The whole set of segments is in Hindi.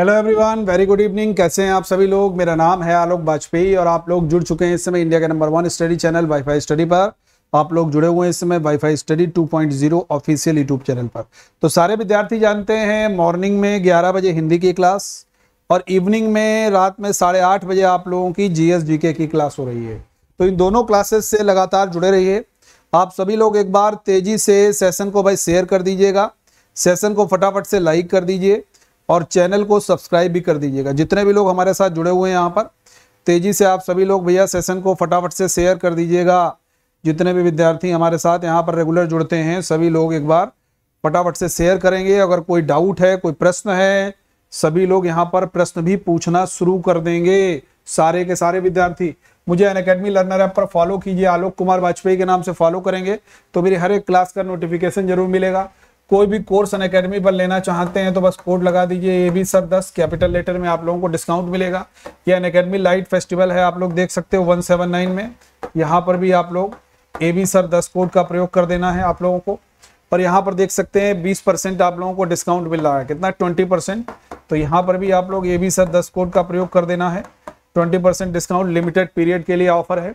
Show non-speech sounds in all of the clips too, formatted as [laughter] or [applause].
hello everyone very good evening कैसे हैं आप सभी लोग मेरा नाम है आलोक वाजपेयी और आप लोग जुड़ चुके हैं इस समय इंडिया के number one study channel WiFi study पर आप लोग जुड़े हुए हैं इस समय WiFi study 2.0 official YouTube channel पर तो सारे विद्यार्थी जानते हैं मॉर्निंग में ग्यारह बजे हिंदी की क्लास और इवनिंग में रात में साढ़े आठ बजे आप लोगों की जी एस की क्लास हो रही है तो इन दोनों क्लासेस से लगातार जुड़े रहिए आप सभी लोग एक बार तेजी से सेशन को भाई शेयर कर दीजिएगा सेशन को फटाफट से लाइक कर दीजिए और चैनल को सब्सक्राइब भी कर दीजिएगा जितने भी लोग हमारे साथ जुड़े हुए हैं यहाँ पर तेज़ी से आप सभी लोग भैया सेशन को फटाफट से शेयर कर दीजिएगा जितने भी विद्यार्थी हमारे साथ यहाँ पर रेगुलर जुड़ते हैं सभी लोग एक बार फटाफट से शेयर करेंगे अगर कोई डाउट है कोई प्रश्न है सभी लोग यहाँ पर प्रश्न भी पूछना शुरू कर देंगे सारे के सारे विद्यार्थी मुझे अन अकेडमी लर्नर ऐप पर फॉलो कीजिए आलोक कुमार वाजपेयी के नाम से फॉलो करेंगे तो मेरी हर एक क्लास का नोटिफिकेशन जरूर मिलेगा कोई भी कोर्स अन अकेडमी पर लेना चाहते हैं तो बस कोड लगा दीजिए ए बी सर दस कैपिटल लेटर में आप लोगों को डिस्काउंट मिलेगा ये अन अकेडमी लाइट फेस्टिवल है आप लोग देख सकते हो वन सेवन नाइन में यहाँ पर भी आप लोग ए बी सर दस कोड का प्रयोग कर देना है आप लोगों को और यहाँ पर देख सकते हैं बीस परसेंट आप लोगों को डिस्काउंट मिल रहा है कितना ट्वेंटी परसेंट तो यहाँ पर भी आप लोग ए बी सर दस कोड का प्रयोग कर देना है twenty percent discount limited period के लिए ऑफर है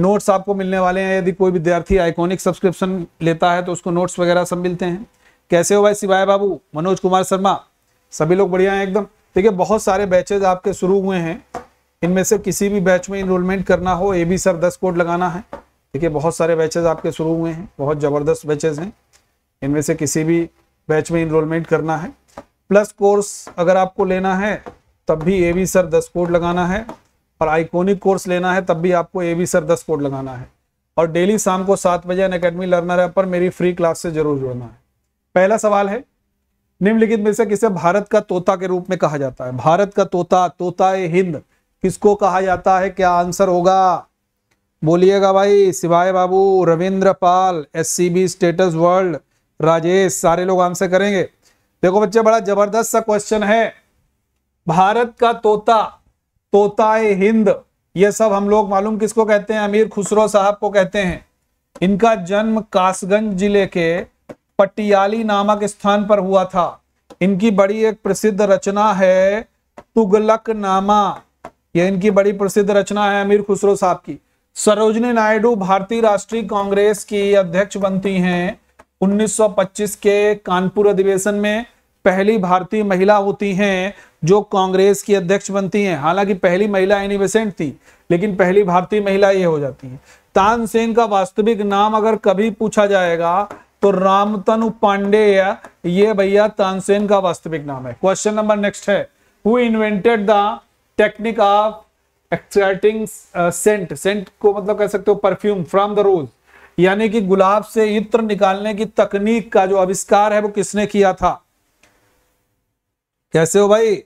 नोट्स आपको मिलने वाले हैं यदि कोई विद्यार्थी आइकॉनिक सब्सक्रिप्शन लेता है तो उसको नोट्स वगैरह सब मिलते हैं कैसे हो भाई सिवाय बाबू मनोज कुमार शर्मा सभी लोग बढ़िया हैं एकदम देखिए बहुत सारे बैचेज आपके शुरू हुए हैं इनमें से किसी भी बैच में इनरोलमेंट करना हो ए बी सर दस कोड लगाना है देखिए बहुत सारे बैचेज आपके शुरू हुए हैं बहुत ज़बरदस्त बैचेज हैं इनमें से किसी भी बैच में इनरोलमेंट करना है प्लस कोर्स अगर आपको लेना है तब भी ए बी सर दस कोड लगाना है और आइकोनिक कोर्स लेना है तब भी आपको ए बी सर दस कोड लगाना है और डेली शाम को सात बजे अन अकेडमी लर्नर ऐप पर मेरी फ्री क्लास से जरूर जुड़ना है पहला सवाल है निम्नलिखित में से किसे भारत का तोता के रूप में कहा जाता है भारत का तोता तोता ए हिंद किसको कहा जाता है क्या आंसर होगा बोलिएगा भाई Shivay Babu Ravindra Pal S status world Rajesh सारे लोग आंसर करेंगे देखो बच्चे बड़ा जबरदस्त सा क्वेश्चन है भारत का तोता तोताए हिंद ये सब हम लोग मालूम किसको कहते हैं अमीर खुसरो साहब को कहते हैं इनका जन्म कासगंज जिले के पटियाली नामक स्थान पर हुआ था इनकी बड़ी एक प्रसिद्ध रचना है तुगलक नामा यह इनकी बड़ी प्रसिद्ध रचना है अमीर खुसरो साहब की सरोजनी नायडू भारतीय राष्ट्रीय कांग्रेस की अध्यक्ष बनती हैं 1925 के कानपुर अधिवेशन में पहली भारतीय महिला होती हैं जो कांग्रेस की अध्यक्ष बनती हैं हालांकि पहली महिला इनिवेसेंट थी लेकिन पहली भारतीय महिला ये हो जाती है तानसेन का वास्तविक नाम अगर कभी पूछा जाएगा तो रामतनु पांडे ये भैया तानसेन का वास्तविक नाम है क्वेश्चन नंबर नेक्स्ट है who invented the technique of extracting scent scent को मतलब कह सकते हो परफ्यूम फ्रॉम द रोज यानी कि गुलाब से इत्र निकालने की तकनीक का जो आविष्कार है वो किसने किया था कैसे हो भाई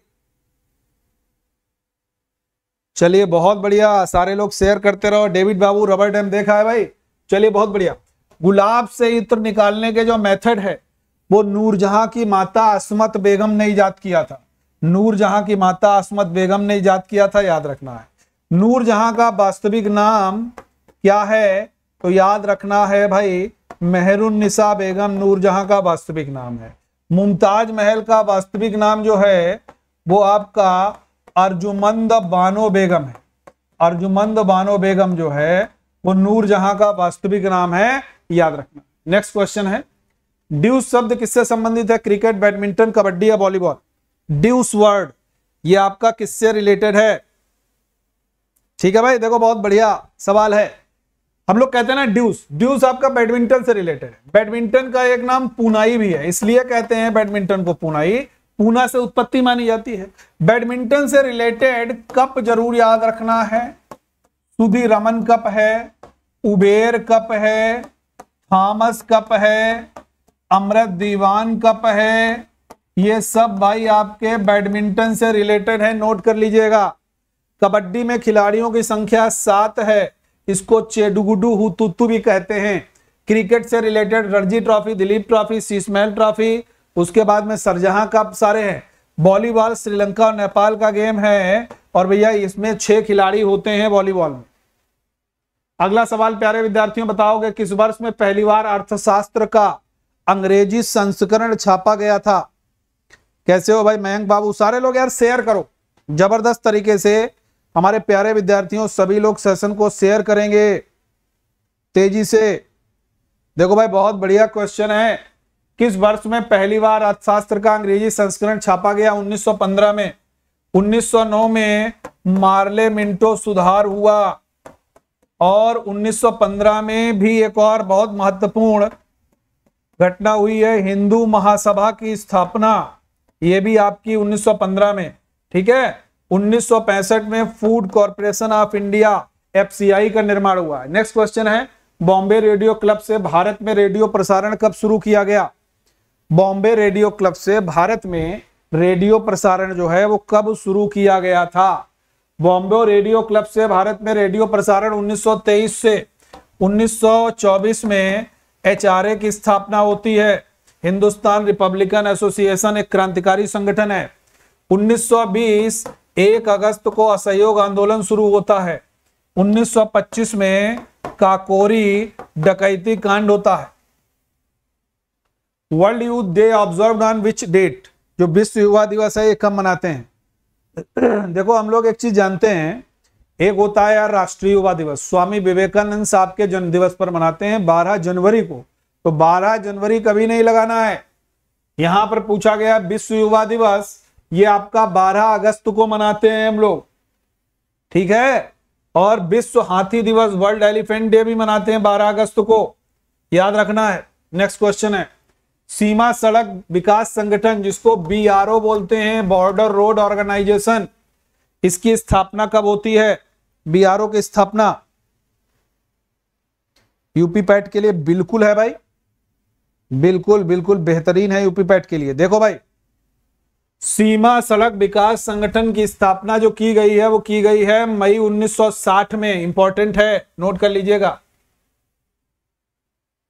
चलिए बहुत बढ़िया सारे लोग शेयर करते रहो डेविड बाबू रबर डैम देखा है भाई चलिए बहुत बढ़िया गुलाब से इत्र निकालने के जो मेथड है वो नूरजहां की माता असमत बेगम ने ईजाद किया था नूरजहां की माता असमत बेगम ने ईजाद किया था याद रखना है नूरजहां का वास्तविक नाम क्या है तो याद रखना है भाई मेहरुन निशा बेगम नूरजहां का वास्तविक नाम है मुमताज महल का वास्तविक नाम जो है वो आपका अर्जुमंद बानो बेगम है अर्जुमंद बानो बेगम जो है वो नूर जहां का वास्तविक नाम है याद रखना नेक्स्ट क्वेश्चन है ड्यूस शब्द किससे संबंधित है क्रिकेट बैडमिंटन कबड्डी या वॉलीबॉल ड्यूस वर्ड ये आपका किससे रिलेटेड है ठीक है भाई देखो बहुत बढ़िया सवाल है हम लोग कहते हैं ना ड्यूस ड्यूस आपका बैडमिंटन से रिलेटेड है बैडमिंटन का एक नाम पुनाई भी है इसलिए कहते हैं बैडमिंटन को पुनाई पूना से उत्पत्ति मानी जाती है बैडमिंटन से रिलेटेड कप जरूर याद रखना है सुधी रमन कप है उबेर कप है थॉमस कप है अमृत दीवान कप है ये सब भाई आपके बैडमिंटन से रिलेटेड है नोट कर लीजिएगा कबड्डी में खिलाड़ियों की संख्या सात है इसको चेडुगुडू हुतुतु भी कहते हैं क्रिकेट से related Ranji trophy Duleep trophy Sheesh Mahal trophy उसके बाद में सरजहां कप सारे हैं वॉलीबॉल श्रीलंका और नेपाल का गेम है और भैया इसमें छह खिलाड़ी होते हैं वॉलीबॉल में अगला सवाल प्यारे विद्यार्थियों बताओगे किस वर्ष में पहली बार अर्थशास्त्र का अंग्रेजी संस्करण छापा गया था कैसे हो भाई मयंक बाबू सारे लोग यार शेयर करो जबरदस्त तरीके से हमारे प्यारे विद्यार्थियों सभी लोग सेशन को शेयर करेंगे तेजी से देखो भाई बहुत बढ़िया क्वेश्चन है किस वर्ष में पहली बार अर्थशास्त्र का अंग्रेजी संस्करण छापा गया 1915 में 1909 में मार्ले मिंटो सुधार हुआ और 1915 में भी एक और बहुत महत्वपूर्ण घटना हुई है हिंदू महासभा की स्थापना यह भी आपकी 1915 में ठीक है 1965 में food corporation of India FCI का निर्माण हुआ नेक्स्ट क्वेश्चन है बॉम्बे रेडियो क्लब से भारत में रेडियो प्रसारण कब शुरू किया गया बॉम्बे रेडियो क्लब से भारत में रेडियो प्रसारण जो है वो कब शुरू किया गया था बॉम्बे रेडियो क्लब से भारत में रेडियो प्रसारण 1923 से 1924 में एचआरए की स्थापना होती है हिंदुस्तान रिपब्लिकन एसोसिएशन एक क्रांतिकारी संगठन है 1920 सौ एक अगस्त को असहयोग आंदोलन शुरू होता है 1925 में काकोरी डकैती कांड होता है world youth day observe on which date जो विश्व युवा दिवस है ये कब मनाते हैं [clears throat] देखो हम लोग एक चीज जानते हैं एक होता है यार राष्ट्रीय युवा दिवस स्वामी विवेकानंद साहब के जन्म दिवस पर मनाते हैं 12 जनवरी को तो 12 जनवरी कभी नहीं लगाना है यहां पर पूछा गया विश्व युवा दिवस ये आपका 12 अगस्त को मनाते हैं हम लोग ठीक है और विश्व हाथी दिवस वर्ल्ड एलिफेंट डे भी मनाते हैं 12 अगस्त को याद रखना है नेक्स्ट क्वेश्चन है सीमा सड़क विकास संगठन जिसको बी बोलते हैं बॉर्डर रोड ऑर्गेनाइजेशन इसकी स्थापना कब होती है बी की स्थापना यूपी पैट के लिए बिल्कुल है भाई बिल्कुल बिल्कुल बेहतरीन है यूपी पैट के लिए देखो भाई सीमा सड़क विकास संगठन की स्थापना जो की गई है वो की गई है मई 1960 में इंपॉर्टेंट है नोट कर लीजिएगा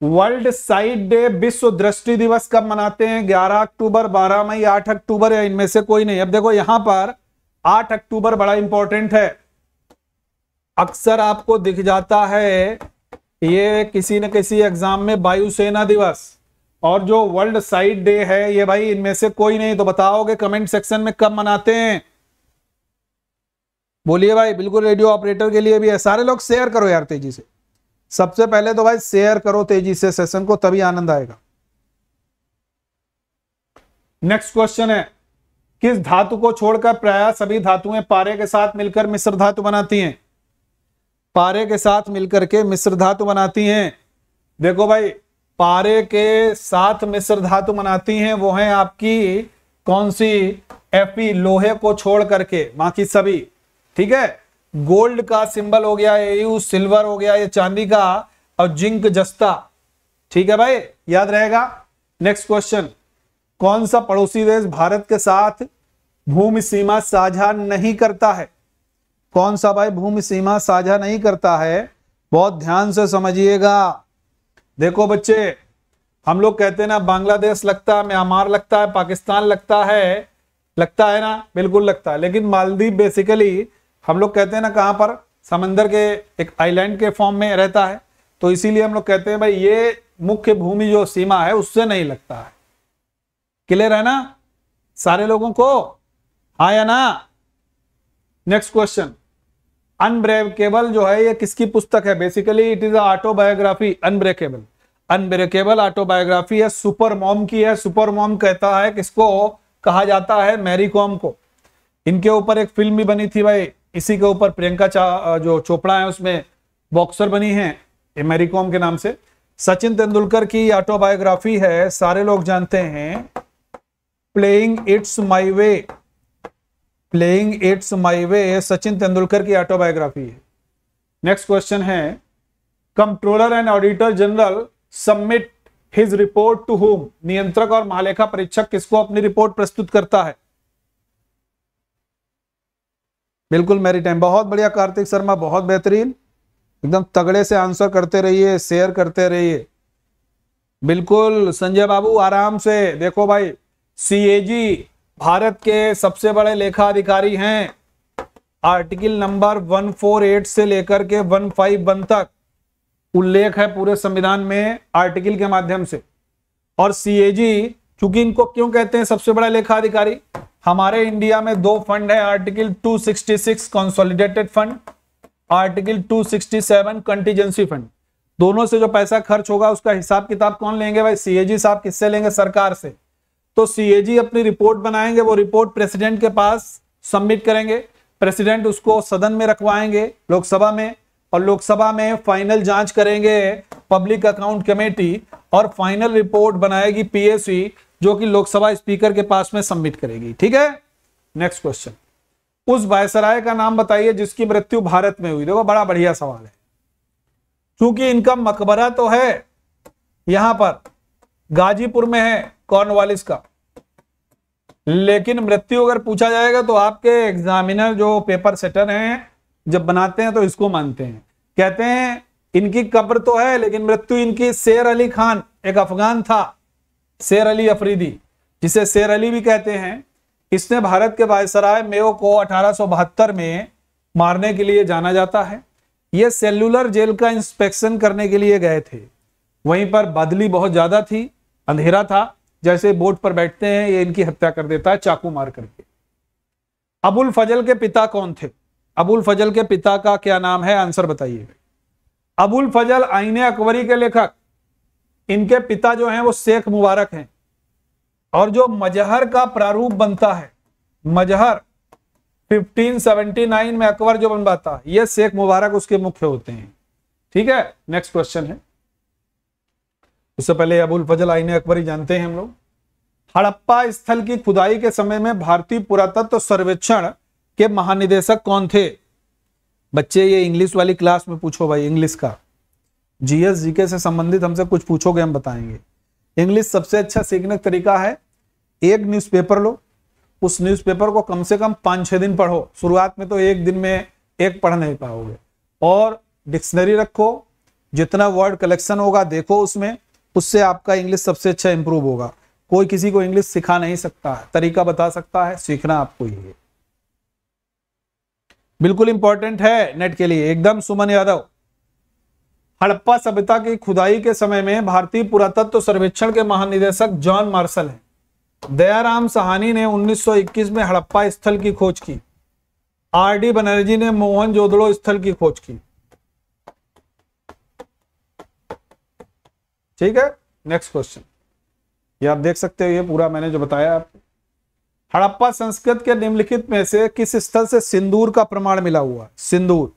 वर्ल्ड साइट डे विश्व दृष्टि दिवस कब मनाते हैं 11 अक्टूबर 12 मई 8 अक्टूबर या इनमें से कोई नहीं अब देखो यहां पर 8 अक्टूबर बड़ा इंपॉर्टेंट है अक्सर आपको दिख जाता है ये किसी न किसी एग्जाम में वायुसेना दिवस और जो वर्ल्ड साइड डे है ये भाई इनमें से कोई नहीं तो बताओगे कमेंट सेक्शन में कब मनाते हैं बोलिए भाई बिल्कुल रेडियो ऑपरेटर के लिए भी है सारे लोग शेयर करो यार तेजी से सबसे पहले तो भाई शेयर करो तेजी से सेशन को तभी आनंद आएगा नेक्स्ट क्वेश्चन है किस धातु को छोड़कर प्राय सभी धातुएं पारे के साथ मिलकर मिश्र धातु बनाती हैं पारे के साथ मिलकर के मिश्र धातु बनाती हैं देखो भाई पारे के साथ मिश्र धातु मनाती हैं वो हैं आपकी कौन सी एपी लोहे को छोड़ करके बाकी सभी ठीक है गोल्ड का सिंबल हो गया एयू सिल्वर हो गया ये चांदी का और जिंक जस्ता ठीक है भाई याद रहेगा नेक्स्ट क्वेश्चन कौन सा पड़ोसी देश भारत के साथ भूमि सीमा साझा नहीं करता है कौन सा भाई भूमि सीमा साझा नहीं करता है बहुत ध्यान से समझिएगा देखो बच्चे हम लोग कहते हैं ना बांग्लादेश लगता है म्यांमार लगता है पाकिस्तान लगता है लगता है ना बिल्कुल लगता है लेकिन मालदीव बेसिकली हम लोग कहते हैं ना कहाँ पर समंदर के एक आइलैंड के फॉर्म में रहता है तो इसीलिए हम लोग कहते हैं भाई ये मुख्य भूमि जो सीमा है उससे नहीं लगता है क्लियर है ना सारे लोगों को हाँ या ना नेक्स्ट क्वेश्चन अनब्रेकेबल जो है ये किसकी पुस्तक है basically it is autobiography unbreakable unbreakable autobiography है सुपर मॉम की है सुपर मॉम कहता है किसको कहा जाता है मैरी कॉम को इनके ऊपर एक फिल्म भी बनी थी भाई इसी के ऊपर प्रियंका जो चोपड़ा है उसमें बॉक्सर बनी है मैरी कॉम के नाम से सचिन तेंदुलकर की ऑटोबायोग्राफी है सारे लोग जानते हैं playing it's my way playing it's my way Sachin Tendulkar की ऑटोबायोग्राफी है नेक्स्ट क्वेश्चन है controller and auditor general submit his report to whom नियंत्रक और महालेखा परीक्षक किसको अपनी रिपोर्ट प्रस्तुत करता है बिल्कुल मेरी टाइम बहुत बढ़िया कार्तिक शर्मा बहुत बेहतरीन एकदम तगड़े से आंसर करते रहिए शेयर करते रहिए बिल्कुल संजय बाबू आराम से देखो भाई सी भारत के सबसे बड़े लेखा अधिकारी हैं आर्टिकल नंबर 148 से लेकर के 151 तक उल्लेख है पूरे संविधान में आर्टिकल के माध्यम से और सीएजी चूंकि इनको क्यों कहते हैं सबसे बड़ा अधिकारी हमारे इंडिया में दो फंड है article 266 consolidated fund article 267 contingency fund दोनों से जो पैसा खर्च होगा उसका हिसाब किताब कौन लेंगे भाई सीएजी साहब किससे लेंगे सरकार से तो सीएजी अपनी रिपोर्ट बनाएंगे वो रिपोर्ट प्रेसिडेंट के पास सबमिट करेंगे प्रेसिडेंट उसको सदन में रखवाएंगे लोकसभा में और लोकसभा में फाइनल जांच करेंगे पब्लिक अकाउंट कमेटी और फाइनल रिपोर्ट बनाएगी पीएससी जो कि लोकसभा स्पीकर के पास में सबमिट करेगी ठीक है नेक्स्ट क्वेश्चन उस वायसराय का नाम बताइए जिसकी मृत्यु भारत में हुई देखो बड़ा बढ़िया सवाल है क्योंकि इनका मकबरा तो है यहां पर गाजीपुर में है कॉर्नवालिस का लेकिन मृत्यु अगर पूछा जाएगा तो आपके एग्जामिनर जो पेपर सेटर हैं जब बनाते हैं तो इसको मानते हैं कहते हैं इनकी कब्र तो है लेकिन मृत्यु इनकी शेर अली खान एक अफगान था शेर अली अफरीदी जिसे शेर अली भी कहते हैं इसने भारत के वायसराय मेयो को अठारह में मारने के लिए जाना जाता है ये सेलुलर जेल का इंस्पेक्शन करने के लिए गए थे वहीं पर बदली बहुत ज़्यादा थी अंधेरा था जैसे बोट पर बैठते हैं ये इनकी हत्या कर देता है चाकू मार करके अबुल फजल के पिता कौन थे अबुल फजल के पिता का क्या नाम है आंसर बताइए अबुल फजल आईने अकबरी के लेखक इनके पिता जो हैं वो शेख मुबारक हैं और जो मजहर का प्रारूप बनता है मजहर 1579 में अकबर जो बनवाता है ये शेख मुबारक उसके मुख्य होते हैं ठीक है नेक्स्ट क्वेश्चन है इससे पहले अबुल फजल आईने अकबरी जानते हैं हम लोग हड़प्पा स्थल की खुदाई के समय में भारतीय पुरातत्व सर्वेक्षण के महानिदेशक कौन थे बच्चे ये इंग्लिश वाली क्लास में पूछो भाई इंग्लिश का जीएस जीके से संबंधित हमसे कुछ पूछोगे हम बताएंगे इंग्लिश सबसे अच्छा सीखने का तरीका है एक न्यूज़पेपर लो उस न्यूज़पेपर को कम से कम पाँच छः दिन पढ़ो शुरुआत में तो एक दिन में एक पढ़ नहीं पाओगे और डिक्शनरी रखो जितना वर्ड कलेक्शन होगा देखो उसमें उससे आपका इंग्लिश सबसे अच्छा इंप्रूव होगा कोई किसी को इंग्लिश सिखा नहीं सकता है तरीका बता सकता है सीखना आपको ही है बिल्कुल इंपॉर्टेंट है नेट के लिए एकदम सुमन यादव हड़प्पा सभ्यता की खुदाई के समय में भारतीय पुरातत्व सर्वेक्षण के महानिदेशक जॉन मार्शल हैं दयाराम सहानी ने 1921 में हड़प्पा स्थल की खोज की आर डी बनर्जी ने मोहन जोदड़ो स्थल की खोज की ठीक है नेक्स्ट क्वेश्चन ये आप देख सकते हो ये पूरा मैंने जो बताया आपको हड़प्पा संस्कृत के निम्नलिखित में से किस स्थल से सिंदूर का प्रमाण मिला हुआ सिंदूर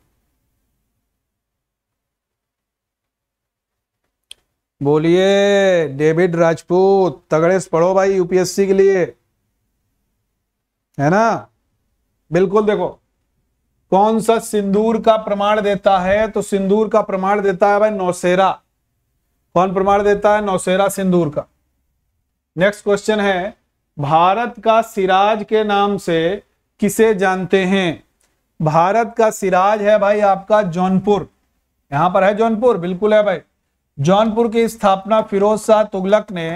बोलिए डेविड राजपूत तगड़े से पढ़ो भाई यूपीएससी के लिए है ना बिल्कुल देखो कौन सा सिंदूर का प्रमाण देता है तो सिंदूर का प्रमाण देता है भाई नौसेरा कौन प्रमाण देता है नौसेरा सिंदूर का नेक्स्ट क्वेश्चन है भारत का सिराज के नाम से किसे जानते हैं भारत का सिराज है भाई आपका जौनपुर यहां पर है जौनपुर बिल्कुल है भाई जौनपुर की स्थापना फिरोज शाह तुगलक ने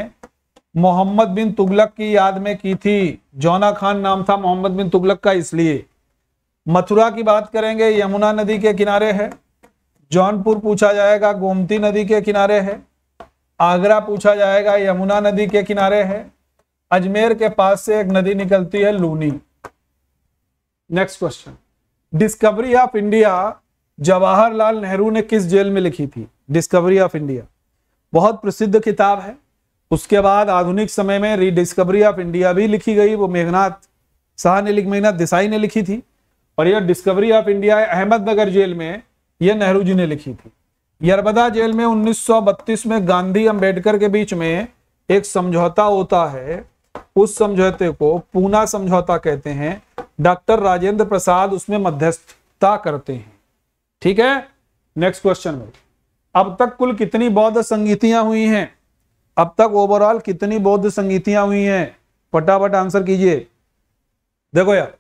मोहम्मद बिन तुगलक की याद में की थी जौना खान नाम था मोहम्मद बिन तुगलक का इसलिए मथुरा की बात करेंगे यमुना नदी के किनारे है जौनपुर पूछा जाएगा गोमती नदी के किनारे है आगरा पूछा जाएगा यमुना नदी के किनारे है अजमेर के पास से एक नदी निकलती है Luni next question discovery of India Jawaharlal Nehru ने किस जेल में लिखी थी डिस्कवरी ऑफ इंडिया बहुत प्रसिद्ध किताब है उसके बाद आधुनिक समय में रीडिस्कवरी ऑफ इंडिया भी लिखी गई वो मेघनाथ शाह ने लिख मेघनाथ देसाई ने लिखी थी और यह discovery of India Ahmednagar jail में ये नेहरू जी ने लिखी थी यरबदा जेल में 1932 में गांधी अंबेडकर के बीच में एक समझौता होता है उस समझौते को पूना समझौता कहते हैं डॉक्टर राजेंद्र प्रसाद उसमें मध्यस्थता करते हैं ठीक है नेक्स्ट क्वेश्चन में अब तक कुल कितनी बौद्ध संगीतियां हुई हैं अब तक ओवरऑल कितनी बौद्ध संगीतियां हुई हैं फटाफट आंसर कीजिए देखो यार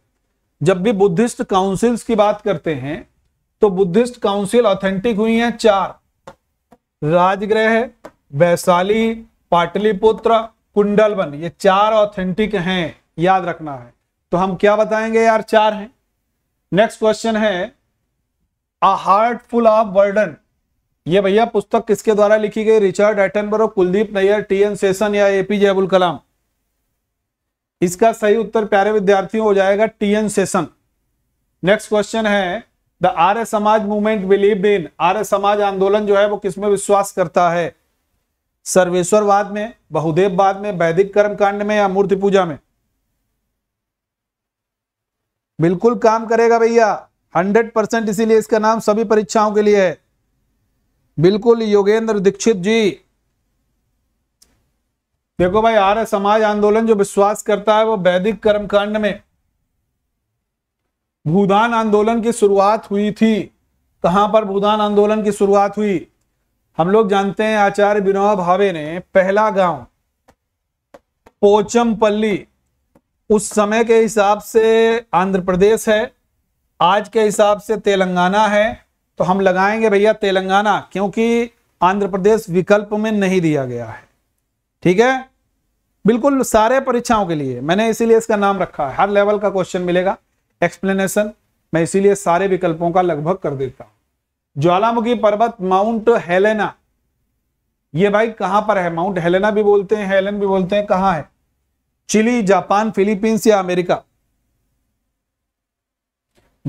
जब भी बुद्धिस्ट काउंसिल्स की बात करते हैं तो बुद्धिस्ट काउंसिल ऑथेंटिक हुई है चार राजग्रह वैशाली पाटलिपुत्र कुंडलवन ये चार ऑथेंटिक हैं याद रखना है तो हम क्या बताएंगे यार चार हैं नेक्स्ट क्वेश्चन है a heart full of burden ये भैया पुस्तक किसके द्वारा लिखी गई Richard Attenborough Kuldip Nayar T N Seshan या एपीजे अबुल कलाम इसका सही उत्तर प्यारे विद्यार्थियों हो जाएगा T N Seshan next question है the Arya Samaj movement believe in आर्य समाज आंदोलन जो है वो किसमें विश्वास करता है सर्वेश्वरवाद में बहुदेववाद में वैदिक कर्मकांड में या मूर्ति पूजा में बिल्कुल काम करेगा भैया हंड्रेड परसेंट इसीलिए इसका नाम सभी परीक्षाओं के लिए है बिल्कुल योगेंद्र दीक्षित जी देखो भाई आर्य समाज आंदोलन जो विश्वास करता है वो वैदिक कर्मकांड में भूदान आंदोलन की शुरुआत हुई थी कहां पर भूदान आंदोलन की शुरुआत हुई हम लोग जानते हैं आचार्य विनोबा भावे ने पहला गांव पोचमपल्ली उस समय के हिसाब से आंध्र प्रदेश है आज के हिसाब से तेलंगाना है तो हम लगाएंगे भैया तेलंगाना क्योंकि आंध्र प्रदेश विकल्प में नहीं दिया गया है ठीक है बिल्कुल सारे परीक्षाओं के लिए मैंने इसीलिए इसका नाम रखा है हर लेवल का क्वेश्चन मिलेगा एक्सप्लेनेशन मैं इसीलिए सारे विकल्पों का लगभग कर देता हूं ज्वालामुखी पर्वत माउंट हेलेना ये भाई कहां पर है माउंट हेलेना भी बोलते हैं हेलेन भी बोलते हैं कहां है चिली जापान फिलीपींस या अमेरिका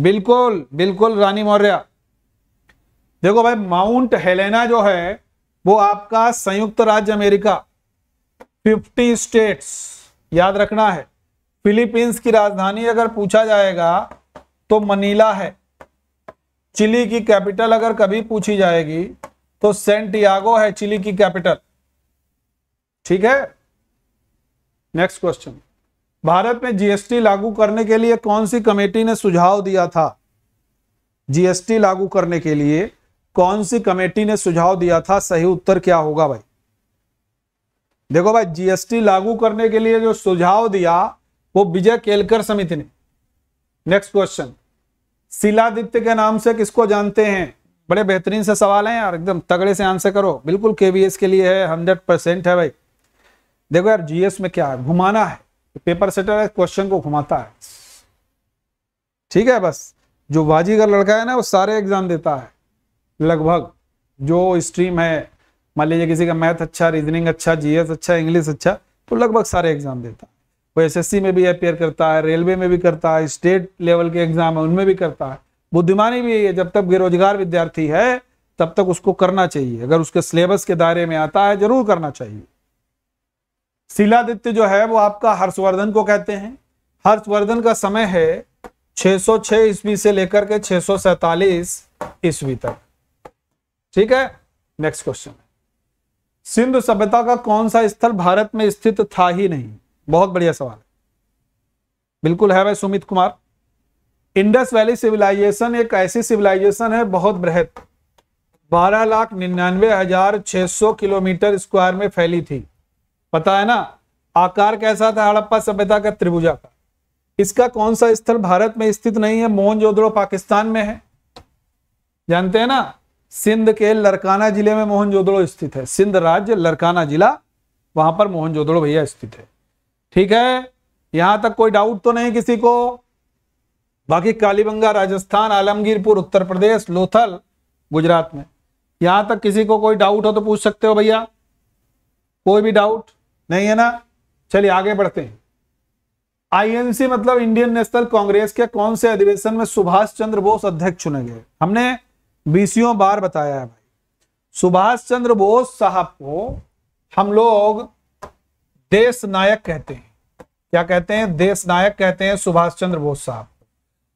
बिल्कुल बिल्कुल रानी मौर्य देखो भाई माउंट हेलेना जो है वो आपका संयुक्त राज्य अमेरिका 50 स्टेट्स याद रखना है फिलीपींस की राजधानी अगर पूछा जाएगा तो मनीला है चिली की कैपिटल अगर कभी पूछी जाएगी तो सेंटियागो है चिली की कैपिटल ठीक है नेक्स्ट क्वेश्चन भारत में जीएसटी लागू करने के लिए कौन सी कमेटी ने सुझाव दिया था जीएसटी लागू करने के लिए कौन सी कमेटी ने सुझाव दिया था सही उत्तर क्या होगा भाई देखो भाई जीएसटी लागू करने के लिए जो सुझाव दिया वो विजय केलकर समिति ने नेक्स्ट क्वेश्चन शिलादित्य के नाम से किसको जानते हैं बड़े बेहतरीन से सवाल है यार एकदम तगड़े से आंसर करो बिल्कुल केवीएस के लिए है हंड्रेड परसेंट है भाई देखो यार जीएस में क्या है घुमाना है पेपर सेटर क्वेश्चन को घुमाता है ठीक है बस जो बाजी का लड़का है ना वो सारे एग्जाम देता है लगभग जो स्ट्रीम है मान लीजिए किसी का मैथ अच्छा रीजनिंग अच्छा जीएस अच्छा इंग्लिश अच्छा तो लगभग सारे एग्जाम देता है वो एसएससी में भी अपेयर करता है रेलवे में भी करता है स्टेट लेवल के एग्जाम है उनमें भी करता है बुद्धिमानी भी है जब तक बेरोजगार विद्यार्थी है तब तक उसको करना चाहिए अगर उसके सिलेबस के दायरे में आता है जरूर करना चाहिए शिलादित्य जो है वो आपका हर्षवर्धन को कहते हैं हर्षवर्धन का समय है 606 ईस्वी से लेकर के 647 ईस्वी तक ठीक है नेक्स्ट क्वेश्चन सिंधु सभ्यता का कौन सा स्थल भारत में स्थित था ही नहीं बहुत बढ़िया सवाल है बिल्कुल है भाई Sumit Kumar Indus valley civilization एक ऐसी सिविलाइजेशन है बहुत बृहद बारह लाख निन्यानवे हजार छह सौ किलोमीटर स्क्वायर में फैली थी पता है ना आकार कैसा था हड़प्पा सभ्यता का त्रिभुजा का इसका कौन सा स्थल भारत में स्थित नहीं है मोहनजोदड़ो पाकिस्तान में है जानते हैं ना सिंध के लरकाना जिले में मोहनजोदड़ो स्थित है सिंध राज्य लरकाना जिला वहां पर मोहनजोदड़ो भैया स्थित है ठीक है यहां तक कोई डाउट तो नहीं किसी को बाकी कालीबंगा राजस्थान आलमगीरपुर उत्तर प्रदेश लोथल गुजरात में यहां तक किसी को कोई डाउट हो तो पूछ सकते हो भैया कोई भी डाउट नहीं है ना चलिए आगे बढ़ते हैं आईएनसी मतलब इंडियन नेशनल कांग्रेस के कौन से अधिवेशन में सुभाष चंद्र बोस अध्यक्ष चुने गए हमने बीसियों बार बताया है भाई सुभाष चंद्र बोस साहब को हम लोग देश नायक कहते हैं क्या कहते हैं देश नायक कहते हैं सुभाष चंद्र बोस साहब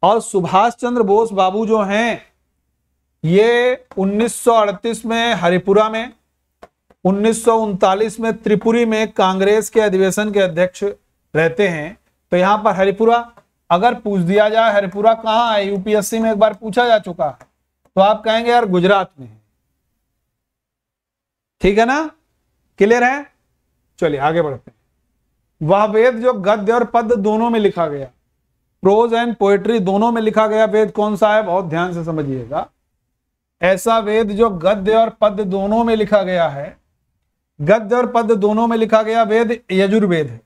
और सुभाष चंद्र बोस बाबू जो हैं ये 1938 में हरिपुरा में उन्नीस में त्रिपुरी में कांग्रेस के अधिवेशन के अध्यक्ष रहते हैं तो यहां पर हरिपुरा अगर पूछ दिया जाए हरिपुरा कहाँ है यूपीएससी में एक बार पूछा जा चुका है तो आप कहेंगे यार गुजरात में ठीक है ना क्लियर है चलिए आगे बढ़ते हैं वह वेद जो गद्य और पद दोनों में लिखा गया प्रोज एंड पोएट्री दोनों में लिखा गया वेद कौन सा है बहुत ध्यान से समझिएगा ऐसा वेद जो गद्य और पद दोनों में लिखा गया है गद्य और पद दोनों में लिखा गया वेद यजुर्वेद है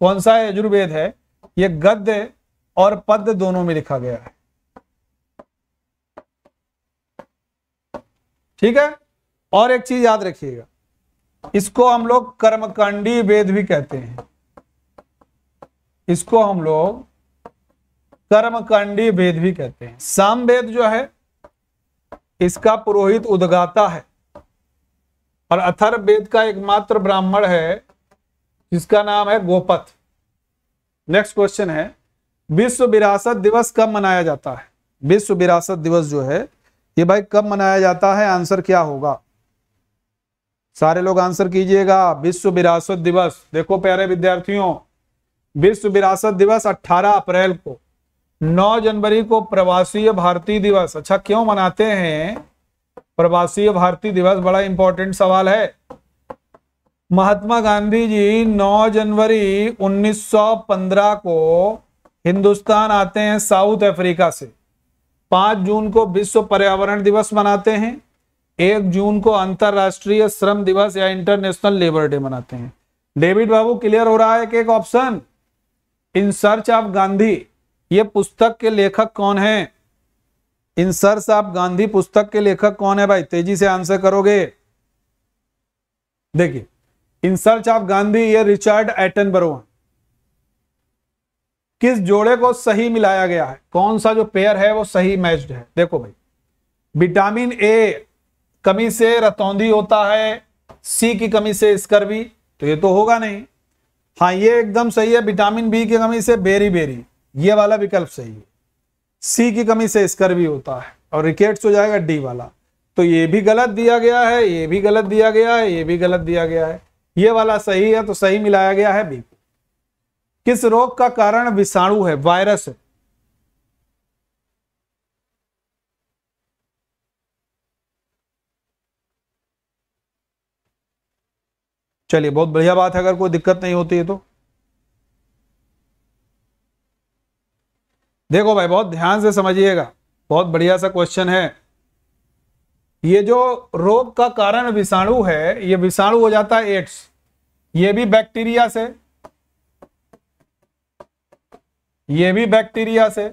कौन सा यजुर्वेद है यह गद्य और पद दोनों में लिखा गया है ठीक है और एक चीज याद रखिएगा इसको हम लोग कर्मकांडी वेद भी कहते हैं इसको हम लोग कर्मकांडी वेद भी कहते हैं साम वेद जो है इसका पुरोहित उदगाता है और अथर्व वेद का एकमात्र ब्राह्मण है जिसका नाम है गोपथ नेक्स्ट क्वेश्चन है विश्व विरासत दिवस कब मनाया जाता है विश्व विरासत दिवस जो है ये भाई कब मनाया जाता है आंसर क्या होगा सारे लोग आंसर कीजिएगा विश्व विरासत दिवस देखो प्यारे विद्यार्थियों विश्व विरासत दिवस 18 अप्रैल को 9 जनवरी को प्रवासीय भारतीय दिवस अच्छा क्यों मनाते हैं प्रवासीय भारतीय दिवस बड़ा इंपॉर्टेंट सवाल है महात्मा गांधी जी 9 जनवरी 1915 को हिंदुस्तान आते हैं साउथ अफ्रीका से 5 जून को विश्व पर्यावरण दिवस मनाते हैं एक जून को अंतरराष्ट्रीय श्रम दिवस या इंटरनेशनल लेबर डे मनाते हैं डेविड बाबू क्लियर हो रहा है कि एक option in search of Gandhi ये पुस्तक के लेखक कौन है इन सर्च ऑफ गांधी पुस्तक के लेखक कौन है भाई तेजी से आंसर करोगे देखिए इन सर्च ऑफ गांधी ये रिचर्ड एटन किस जोड़े को सही मिलाया गया है कौन सा जो पेयर है वो सही मैच्ड है देखो भाई विटामिन ए कमी से रतौंधी होता है सी की कमी से स्कर्वी तो ये तो होगा नहीं हाँ ये एकदम सही है विटामिन बी की कमी से बेरी बेरी ये वाला विकल्प सही है सी की कमी से स्कर्वी होता है और रिकेट्स हो जाएगा डी वाला तो ये भी गलत दिया गया है ये भी गलत दिया गया है ये भी गलत दिया गया है ये वाला सही है तो सही मिलाया गया है बी किस रोग का कारण विषाणु है वायरस है चलिए बहुत बढ़िया बात है अगर कोई दिक्कत नहीं होती है तो देखो भाई बहुत ध्यान से समझिएगा बहुत बढ़िया सा क्वेश्चन है ये जो रोग का कारण विषाणु है ये विषाणु हो जाता है एड्स ये भी बैक्टीरिया से ये भी बैक्टीरिया से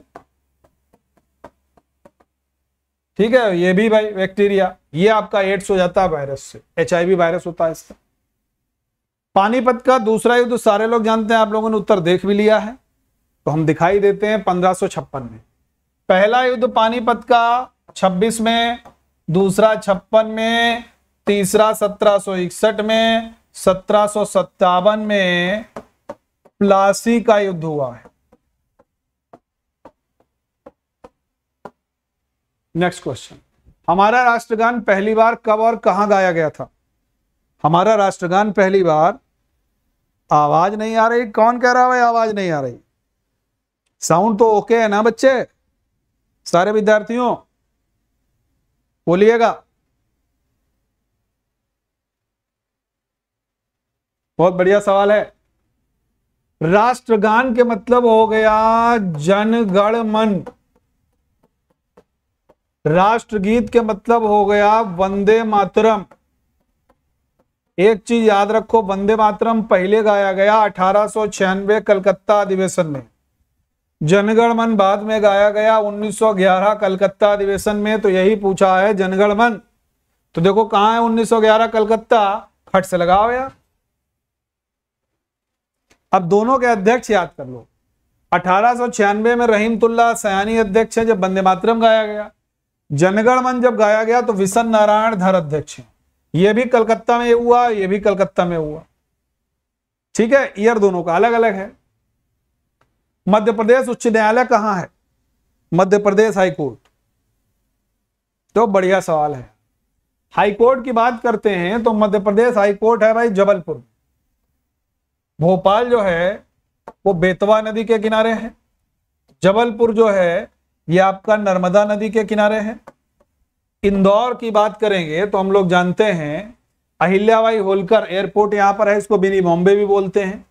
ठीक है ये भी भाई बैक्टीरिया ये आपका एड्स हो जाता है वायरस से एच वायरस होता है इसका पानीपत का दूसरा युद्ध सारे लोग जानते हैं आप लोगों ने उत्तर देख भी लिया है तो हम दिखाई देते हैं पंद्रह में पहला युद्ध पानीपत का 26 में दूसरा छप्पन में तीसरा सत्रह में सत्रह में प्लासी का युद्ध हुआ है नेक्स्ट क्वेश्चन हमारा राष्ट्रगान पहली बार कब और कहां गाया गया था हमारा राष्ट्रगान पहली बार आवाज नहीं आ रही कौन कह रहा है आवाज नहीं आ रही साउंड तो ओके है ना बच्चे सारे विद्यार्थियों बोलिएगा बहुत बढ़िया सवाल है राष्ट्रगान के मतलब हो गया जनगण मन राष्ट्रगीत के मतलब हो गया वंदे मातरम एक चीज याद रखो वंदे मातरम पहले गाया गया अठारह कलकत्ता अधिवेशन में जनगण मन बाद में गाया गया 1911 कलकत्ता अधिवेशन में तो यही पूछा है जनगण मन तो देखो कहाँ है 1911 कलकत्ता खट से लगाओ यार अब दोनों के अध्यक्ष याद कर लो अठारह में रहीमतुल्ला सयानी अध्यक्ष है जब वंदे मातरम गाया गया जनगण मन जब गाया गया तो विशन नारायण धर अध्यक्ष है ये भी कलकत्ता में हुआ ये भी कलकत्ता में हुआ ठीक है ईयर दोनों का अलग अलग है मध्य प्रदेश उच्च न्यायालय कहां है मध्य प्रदेश हाईकोर्ट तो बढ़िया सवाल है हाई कोर्ट की बात करते हैं तो मध्य प्रदेश हाई कोर्ट है भाई जबलपुर भोपाल जो है वो बेतवा नदी के किनारे है जबलपुर जो है ये आपका नर्मदा नदी के किनारे है इंदौर की बात करेंगे तो हम लोग जानते हैं अहिल्याबाई होलकर एयरपोर्ट यहां पर है इसको बिनी बॉम्बे भी बोलते हैं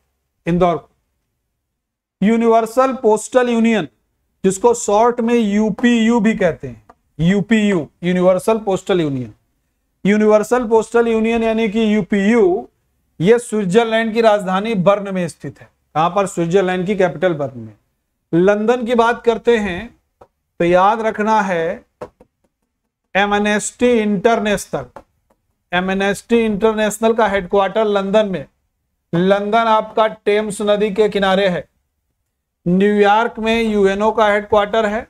इंदौर को यूनिवर्सल पोस्टल यूनियन जिसको शॉर्ट में यूपीयू भी कहते हैं UPU universal postal union universal postal union यानी कि यूपीयू ये स्विट्जरलैंड की राजधानी बर्न में स्थित है कहां पर स्विट्जरलैंड की कैपिटल बर्न में लंदन की बात करते हैं तो याद रखना है एमएनएसटी इंटरनेशनल एमएनएसटी इंटरनेशनल का हेडक्वार्टर लंदन में लंदन आपका टेम्स नदी के किनारे है न्यूयॉर्क में यूएनओ का हेडक्वार्टर है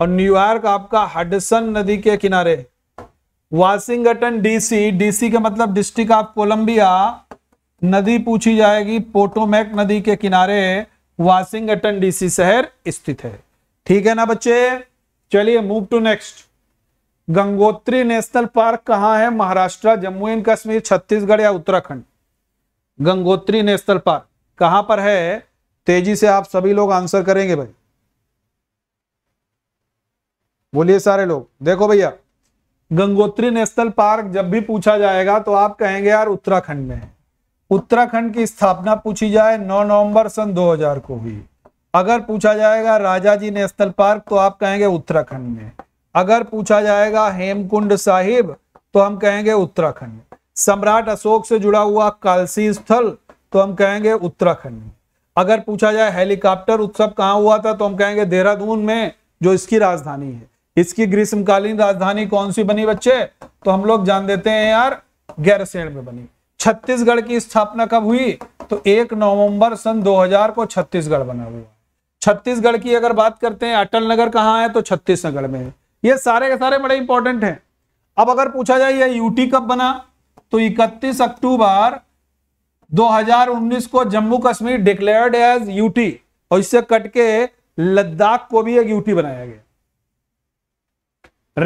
और न्यूयॉर्क आपका हडसन नदी के किनारे है वाशिंगटन डीसी डीसी का मतलब डिस्ट्रिक्ट ऑफ कोलंबिया नदी पूछी जाएगी पोटोमैक नदी के किनारे वाशिंगटन डीसी शहर स्थित है ठीक है ना बच्चे चलिए move to next Gangotri national park कहाँ है महाराष्ट्र जम्मू एंड कश्मीर छत्तीसगढ़ या उत्तराखंड गंगोत्री नेशनल पार्क कहां पर है तेजी से आप सभी लोग आंसर करेंगे भाई बोलिए सारे लोग देखो भैया गंगोत्री नेशनल पार्क जब भी पूछा जाएगा तो आप कहेंगे यार उत्तराखंड में है उत्तराखंड की स्थापना पूछी जाए 9 नवंबर सन 2000 को हुई अगर पूछा जाएगा राजा जी नेशनल पार्क तो आप कहेंगे उत्तराखंड में अगर पूछा जाएगा हेमकुंड साहिब तो हम कहेंगे उत्तराखंड सम्राट अशोक से जुड़ा हुआ कालसी स्थल तो हम कहेंगे उत्तराखंड अगर पूछा जाए हेलीकॉप्टर उत्सव कहाँ हुआ था तो हम कहेंगे देहरादून में जो इसकी राजधानी है इसकी ग्रीष्मकालीन राजधानी कौन सी बनी बच्चे तो हम लोग जान देते हैं यार गैरसेण में बनी छत्तीसगढ़ की स्थापना कब हुई तो एक नवंबर सन 2000 को छत्तीसगढ़ बना हुआ छत्तीसगढ़ की अगर बात करते हैं अटल नगर कहाँ है तो छत्तीसगढ़ में है ये सारे के सारे बड़े इंपॉर्टेंट हैं अब अगर पूछा जाए ये यूटी कब बना तो 31 अक्टूबर 2019 को Jammu Kashmir declared as UT और इससे कट के लद्दाख को भी एक यूटी बनाया गया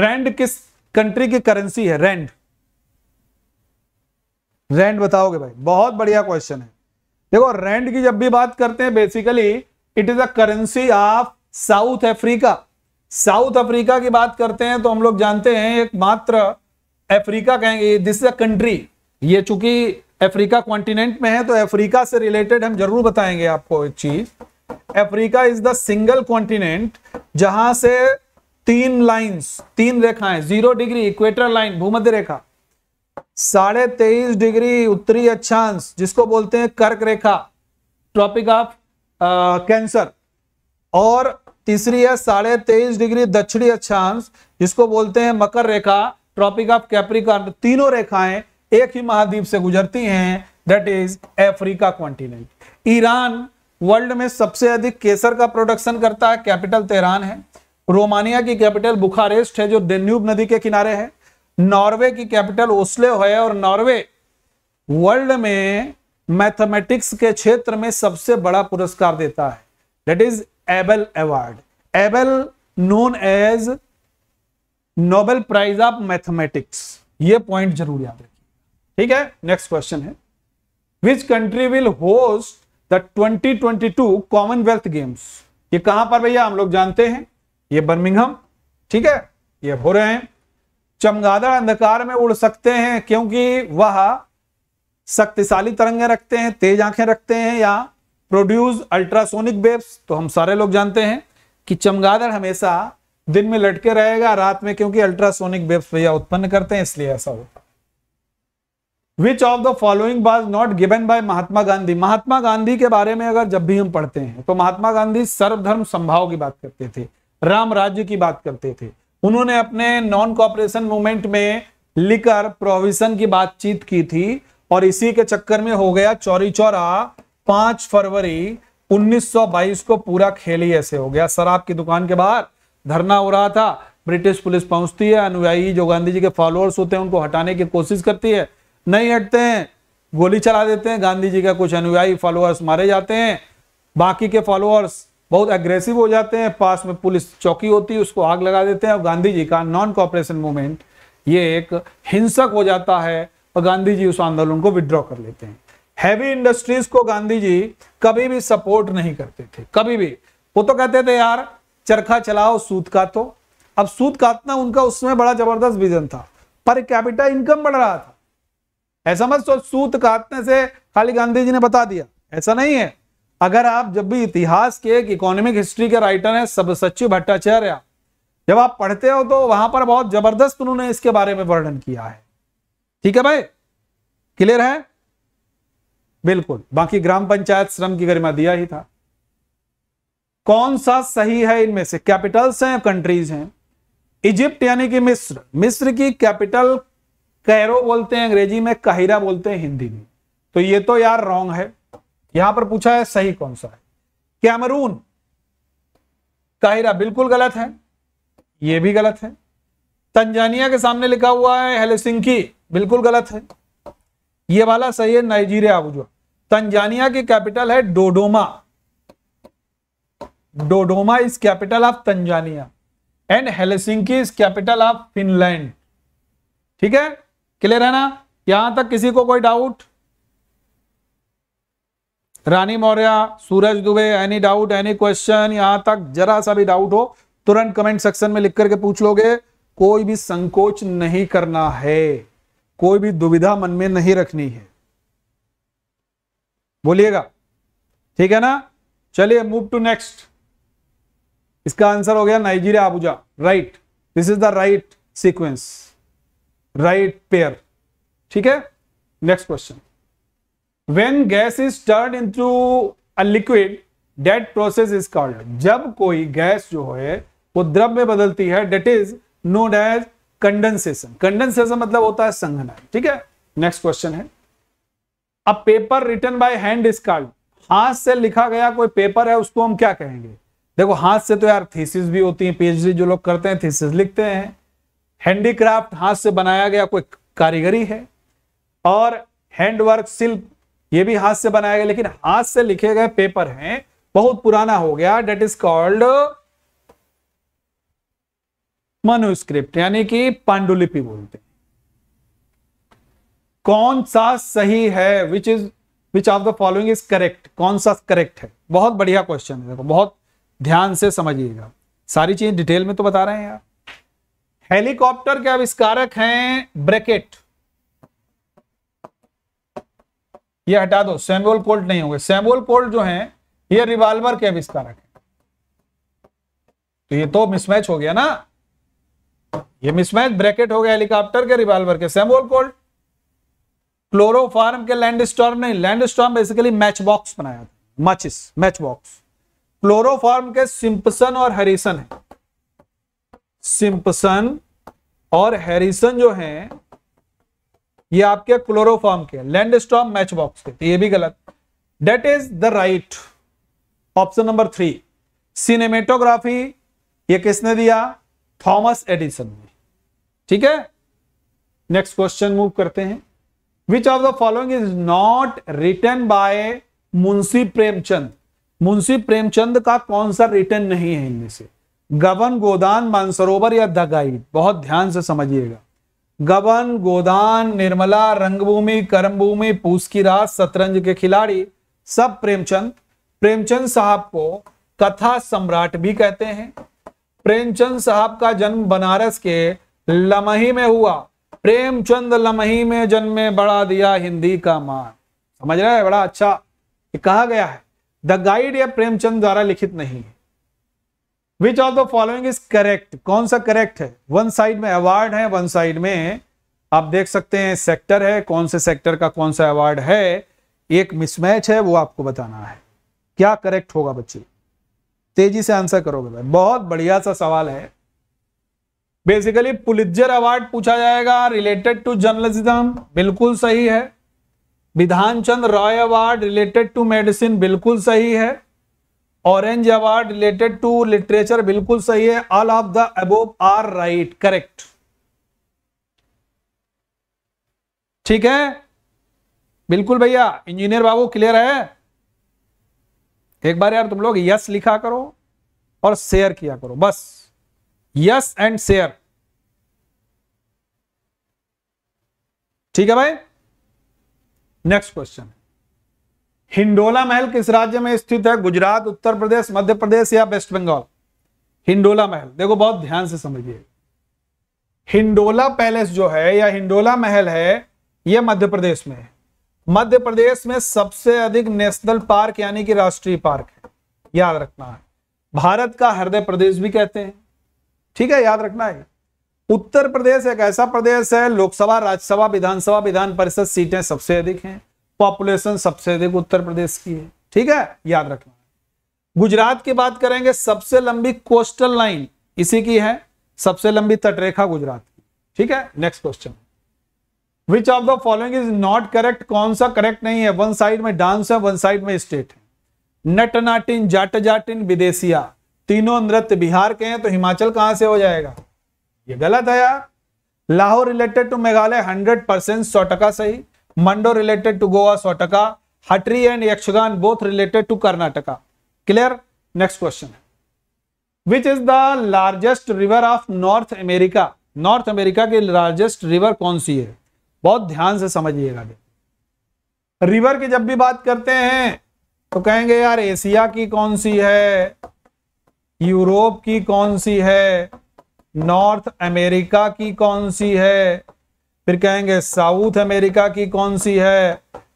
रेंड किस कंट्री की करेंसी है रेंड रेंड बताओगे भाई बहुत बढ़िया क्वेश्चन है देखो रेंड की जब भी बात करते हैं basically it is a currency of South Africa South Africa की बात करते हैं तो हम लोग जानते हैं एक मात्र अफ्रीका कहेंगे दिस इज अ कंट्री ये चूंकि अफ्रीका कॉन्टिनेंट में है तो अफ्रीका से रिलेटेड हम जरूर बताएंगे आपको एक चीज Africa is the single continent जहां से तीन लाइंस तीन रेखाएं जीरो डिग्री इक्वेटर लाइन भूमध्य रेखा साढ़े तेईस डिग्री उत्तरी अक्षांश जिसको बोलते हैं कर्क रेखा ट्रॉपिक ऑफ कैंसर और तीसरी है साढ़े तेईस डिग्री दक्षिणी अक्षांश जिसको बोलते हैं मकर रेखा ट्रॉपिक ऑफ कैप्रिकॉन तीनों रेखाएं एक ही महाद्वीप से गुजरती हैं that is Africa continent Iran world में सबसे अधिक केसर का प्रोडक्शन करता है कैपिटल तेहरान है रोमानिया की कैपिटल बुखारेस्ट है जो डेन्यूब नदी के किनारे है नॉर्वे की कैपिटल ओस्लो है और नॉर्वे वर्ल्ड में मैथमेटिक्स के क्षेत्र में सबसे बड़ा पुरस्कार देता है that is Abel award Abel known as Nobel prize of mathematics ये पॉइंट जरूर याद रखिए ठीक है नेक्स्ट क्वेश्चन है which country will host the 2022 commonwealth games ये कहां पर भैया हम लोग जानते हैं ये बर्मिंगहम ठीक है ये हो रहे हैं चमगादड़ अंधकार में उड़ सकते हैं क्योंकि वह शक्तिशाली तरंगे रखते हैं तेज आंखें रखते हैं या प्रोड्यूस अल्ट्रासोनिक वेव्स तो हम सारे लोग जानते हैं कि चमगादड़ हमेशा दिन में लटके रहेगा रात में क्योंकि अल्ट्रासोनिक वेव्स भैया उत्पन्न करते हैं इसलिए ऐसा होता which of the following was not given by Mahatma Gandhi Mahatma Gandhi के बारे में अगर जब भी हम पढ़ते हैं तो महात्मा गांधी सर्वधर्म संभाव की बात करते थे राम राज्य की बात करते थे उन्होंने अपने नॉन कॉपरेशन मूवमेंट में लिकर प्रोविजन की बातचीत की थी और इसी के चक्कर में हो गया चौरी चौरा पांच फरवरी 1922 को पूरा खेल ही ऐसे हो गया शराब की दुकान के बाहर धरना हो रहा था ब्रिटिश पुलिस पहुंचती है अनुयायी जो गांधी जी के फॉलोअर्स होते हैं उनको हटाने की कोशिश करती है नहीं हटते हैं गोली चला देते हैं गांधी जी का कुछ अनुयायी फॉलोअर्स मारे जाते हैं बाकी के फॉलोअर्स बहुत एग्रेसिव हो जाते हैं पास में पुलिस चौकी होती है उसको आग लगा देते हैं और गांधी जी का नॉन कॉपरेशन मूवमेंट ये एक हिंसक हो जाता है और गांधी जी उस आंदोलन को विड्रॉ कर लेते हैं हैवी इंडस्ट्रीज को गांधी जी कभी भी सपोर्ट नहीं करते थे कभी भी वो तो कहते थे यार चरखा चलाओ सूत काटो अब सूत काटना उनका उसमें बड़ा जबरदस्त विजन था पर कैपिटल इनकम बढ़ रहा था ऐसा मत सोच सूत काटने से खाली गांधी जी ने बता दिया ऐसा नहीं है अगर आप जब भी इतिहास के एक इकोनॉमिक हिस्ट्री के राइटर हैं सब सचिव भट्टाचार्य जब आप पढ़ते हो तो वहां पर बहुत जबरदस्त उन्होंने इसके बारे में वर्णन किया है ठीक है भाई क्लियर है बिल्कुल बाकी ग्राम पंचायत श्रम की गरिमा दिया ही था कौन सा सही है इनमें से कैपिटल्स हैं कंट्रीज हैं इजिप्ट यानी कि मिस्र मिस्र की कैपिटल कैरो बोलते हैं अंग्रेजी में काहिरा बोलते हैं हिंदी में तो ये तो यार रॉन्ग है यहां पर पूछा है सही कौन सा है कैमरून काहिरा बिल्कुल गलत है ये भी गलत है तंजानिया के सामने लिखा हुआ है हेलसिंकी बिल्कुल गलत है ये वाला सही है नाइजीरिया आबुजो तंजानिया की कैपिटल है Dodoma Dodoma is capital of Tanzania and Helsinki is capital of Finland ठीक है क्लियर है ना यहां तक किसी को कोई doubt Rani Maurya Suraj Dubey any doubt any question यहां तक जरा सा भी डाउट हो तुरंत कमेंट सेक्शन में लिख करके पूछ लोगे कोई भी संकोच नहीं करना है कोई भी दुविधा मन में नहीं रखनी है बोलिएगा ठीक है ना चलिए मूव टू नेक्स्ट इसका आंसर हो गया Nigeria Abuja right this is the right sequence right pair ठीक है next question gas is turn in into a liquid that process is called जब कोई गैस जो है वो द्रव में बदलती है that is known as condensation condensation मतलब होता है संघनन ठीक है नेक्स्ट क्वेश्चन है अब paper written by hand is called हाथ से लिखा गया कोई पेपर है उसको हम क्या कहेंगे देखो हाथ से तो यार थीसिस भी होती है पीएचडी जो लोग करते हैं थीसिस लिखते हैं हैंडीक्राफ्ट हाथ से बनाया गया कोई कारीगरी है और हैंडवर्क शिल्प ये भी हाथ से बनाया गया लेकिन हाथ से लिखे गए पेपर हैं बहुत पुराना हो गया डेट इज कॉल्ड मनुस्क्रिप्ट यानी कि पांडुलिपि बोलते हैं कौन सा सही है which is which of the following is correct कौन सा करेक्ट है बहुत बढ़िया क्वेश्चन है देखो बहुत ध्यान से समझिएगा सारी चीजें डिटेल में तो बता रहे हैं यार हेलीकॉप्टर के आविष्कारक हैं ब्रैकेट ये हटा दो सैमुअल कोल्ट नहीं होंगे सैमुअल कोल्ट जो हैं ये रिवाल्वर के आविष्कारक हैं तो ये तो मिसमैच हो गया ना ये मिसमैच ब्रैकेट हो गया हेलीकॉप्टर के रिवाल्वर के सेमोल कोल्ड क्लोरोफार्म के लैंड स्टॉर्म ने Lundstrom basically match box बनाया था मचिस मैच बॉक्स क्लोरोफार्म के सिंपसन और हैरिसन है सिंपसन और हैरिसन जो हैं ये आपके क्लोरोफार्म के लैंड स्टॉर्म मैच बॉक्स के तो ये भी गलत that is the right option number three cinematography ये किसने दिया थॉमस एडिसन ने ठीक है नेक्स्ट क्वेश्चन मूव करते हैं which of the following is not written by Munshi Premchand Munshi Premchand का कौन सा रिटर्न नहीं है इनमें से गबन गोदान मानसरोवर या द गाइड बहुत ध्यान से समझिएगा गबन गोदान निर्मला रंगभूमि कर्मभूमि पूस की रात शतरंज के खिलाड़ी सब प्रेमचंद प्रेमचंद साहब को कथा सम्राट भी कहते हैं प्रेमचंद साहब का जन्म बनारस के लमही में हुआ प्रेमचंद लमही में जन्मे बढ़ा दिया हिंदी का मान समझ रहे हैं बड़ा अच्छा कहा गया है द गाइड या प्रेमचंद द्वारा लिखित नहीं है which of the following is correct कौन सा करेक्ट है वन साइड में अवार्ड है वन साइड में आप देख सकते हैं सेक्टर है कौन से सेक्टर का कौन सा अवार्ड है एक मिसमैच है वो आपको बताना है क्या करेक्ट होगा बच्चे तेजी से आंसर करोगे भाई बहुत बढ़िया सा सवाल है बेसिकली पुलिजर अवार्ड पूछा जाएगा रिलेटेड टू जर्नलिज्म बिल्कुल सही है Bidhan Chand Roy award related to medicine बिल्कुल सही है orange award related to literature बिल्कुल सही है all of the above are right correct ठीक है बिल्कुल भैया इंजीनियर बाबू क्लियर है एक बार यार तुम लोग यस लिखा करो और शेयर किया करो बस यस एंड शेयर ठीक है भाई नेक्स्ट क्वेश्चन हिंडोला महल किस राज्य में स्थित है गुजरात उत्तर प्रदेश मध्य प्रदेश या वेस्ट बंगाल हिंडोला महल देखो बहुत ध्यान से समझिए हिंडोला पैलेस जो है या हिंडोला महल है यह मध्य प्रदेश में है मध्य प्रदेश में सबसे अधिक नेशनल पार्क यानी कि राष्ट्रीय पार्क है याद रखना है भारत का हृदय प्रदेश भी कहते हैं ठीक है याद रखना है उत्तर प्रदेश एक ऐसा प्रदेश है लोकसभा राज्यसभा विधानसभा विधान परिषद सीटें सबसे अधिक हैं पॉपुलेशन सबसे अधिक उत्तर प्रदेश की है ठीक है याद रखना गुजरात की बात करेंगे सबसे लंबी कोस्टल लाइन इसी की है सबसे लंबी तटरेखा गुजरात की ठीक है next question which of the following is not correct कौन सा करेक्ट नहीं है वन साइड में डांस है वन साइड में स्टेट है नट नाटिन जाट जाटिन विदेशिया तीनों नृत्य बिहार के हैं तो हिमाचल कहां से हो जाएगा ये गलत है यार Laho related to Meghalaya hundred percent सौ टका सही मंडो रिलेटेड टू गोवा सौ टका Huttari and Yakshagana both related to Karnataka clear next question which is the largest river of North America North America की लार्जेस्ट रिवर कौन सी है बहुत ध्यान से समझिएगा रिवर की जब भी बात करते हैं तो कहेंगे यार एशिया की कौन सी है यूरोप की कौन सी है नॉर्थ अमेरिका की कौन सी है फिर कहेंगे साउथ अमेरिका की कौन सी है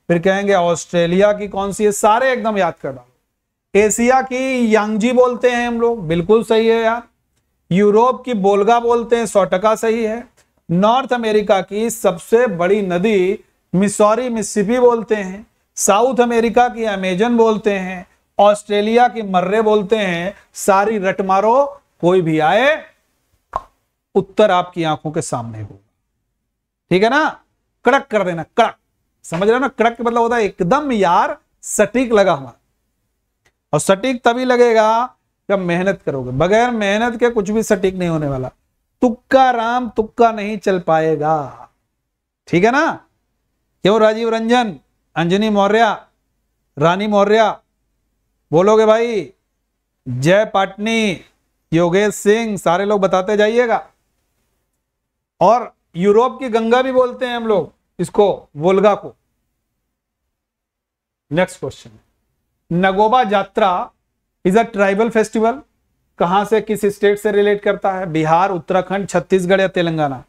फिर कहेंगे ऑस्ट्रेलिया की कौन सी है सारे एकदम याद कर डालो एशिया की यांगजी बोलते हैं हम लोग बिल्कुल सही है यार यूरोप की बोलगा बोलते हैं सौ टका सही है नॉर्थ अमेरिका की सबसे बड़ी नदी मिसौरी मिसिपी बोलते हैं साउथ अमेरिका की अमेजन बोलते हैं ऑस्ट्रेलिया के मर्रे बोलते हैं सारी रट मारो कोई भी आए उत्तर आपकी आंखों के सामने होगा ठीक है ना कड़क कर देना कड़क समझ रहे हो ना कड़क मतलब होता है एकदम यार सटीक लगा हुआ और सटीक तभी लगेगा जब मेहनत करोगे बगैर मेहनत के कुछ भी सटीक नहीं होने वाला तुक्का राम तुक्का नहीं चल पाएगा ठीक है ना क्यों राजीव रंजन अंजनी मौर्य रानी मौर्य बोलोगे भाई जय पाटनी योगेश सिंह सारे लोग बताते जाइएगा और यूरोप की गंगा भी बोलते हैं हम लोग इसको वोल्गा को next question नगोबा Yatra is a tribal festival कहां से किस स्टेट से रिलेट करता है बिहार उत्तराखंड छत्तीसगढ़ या Telangana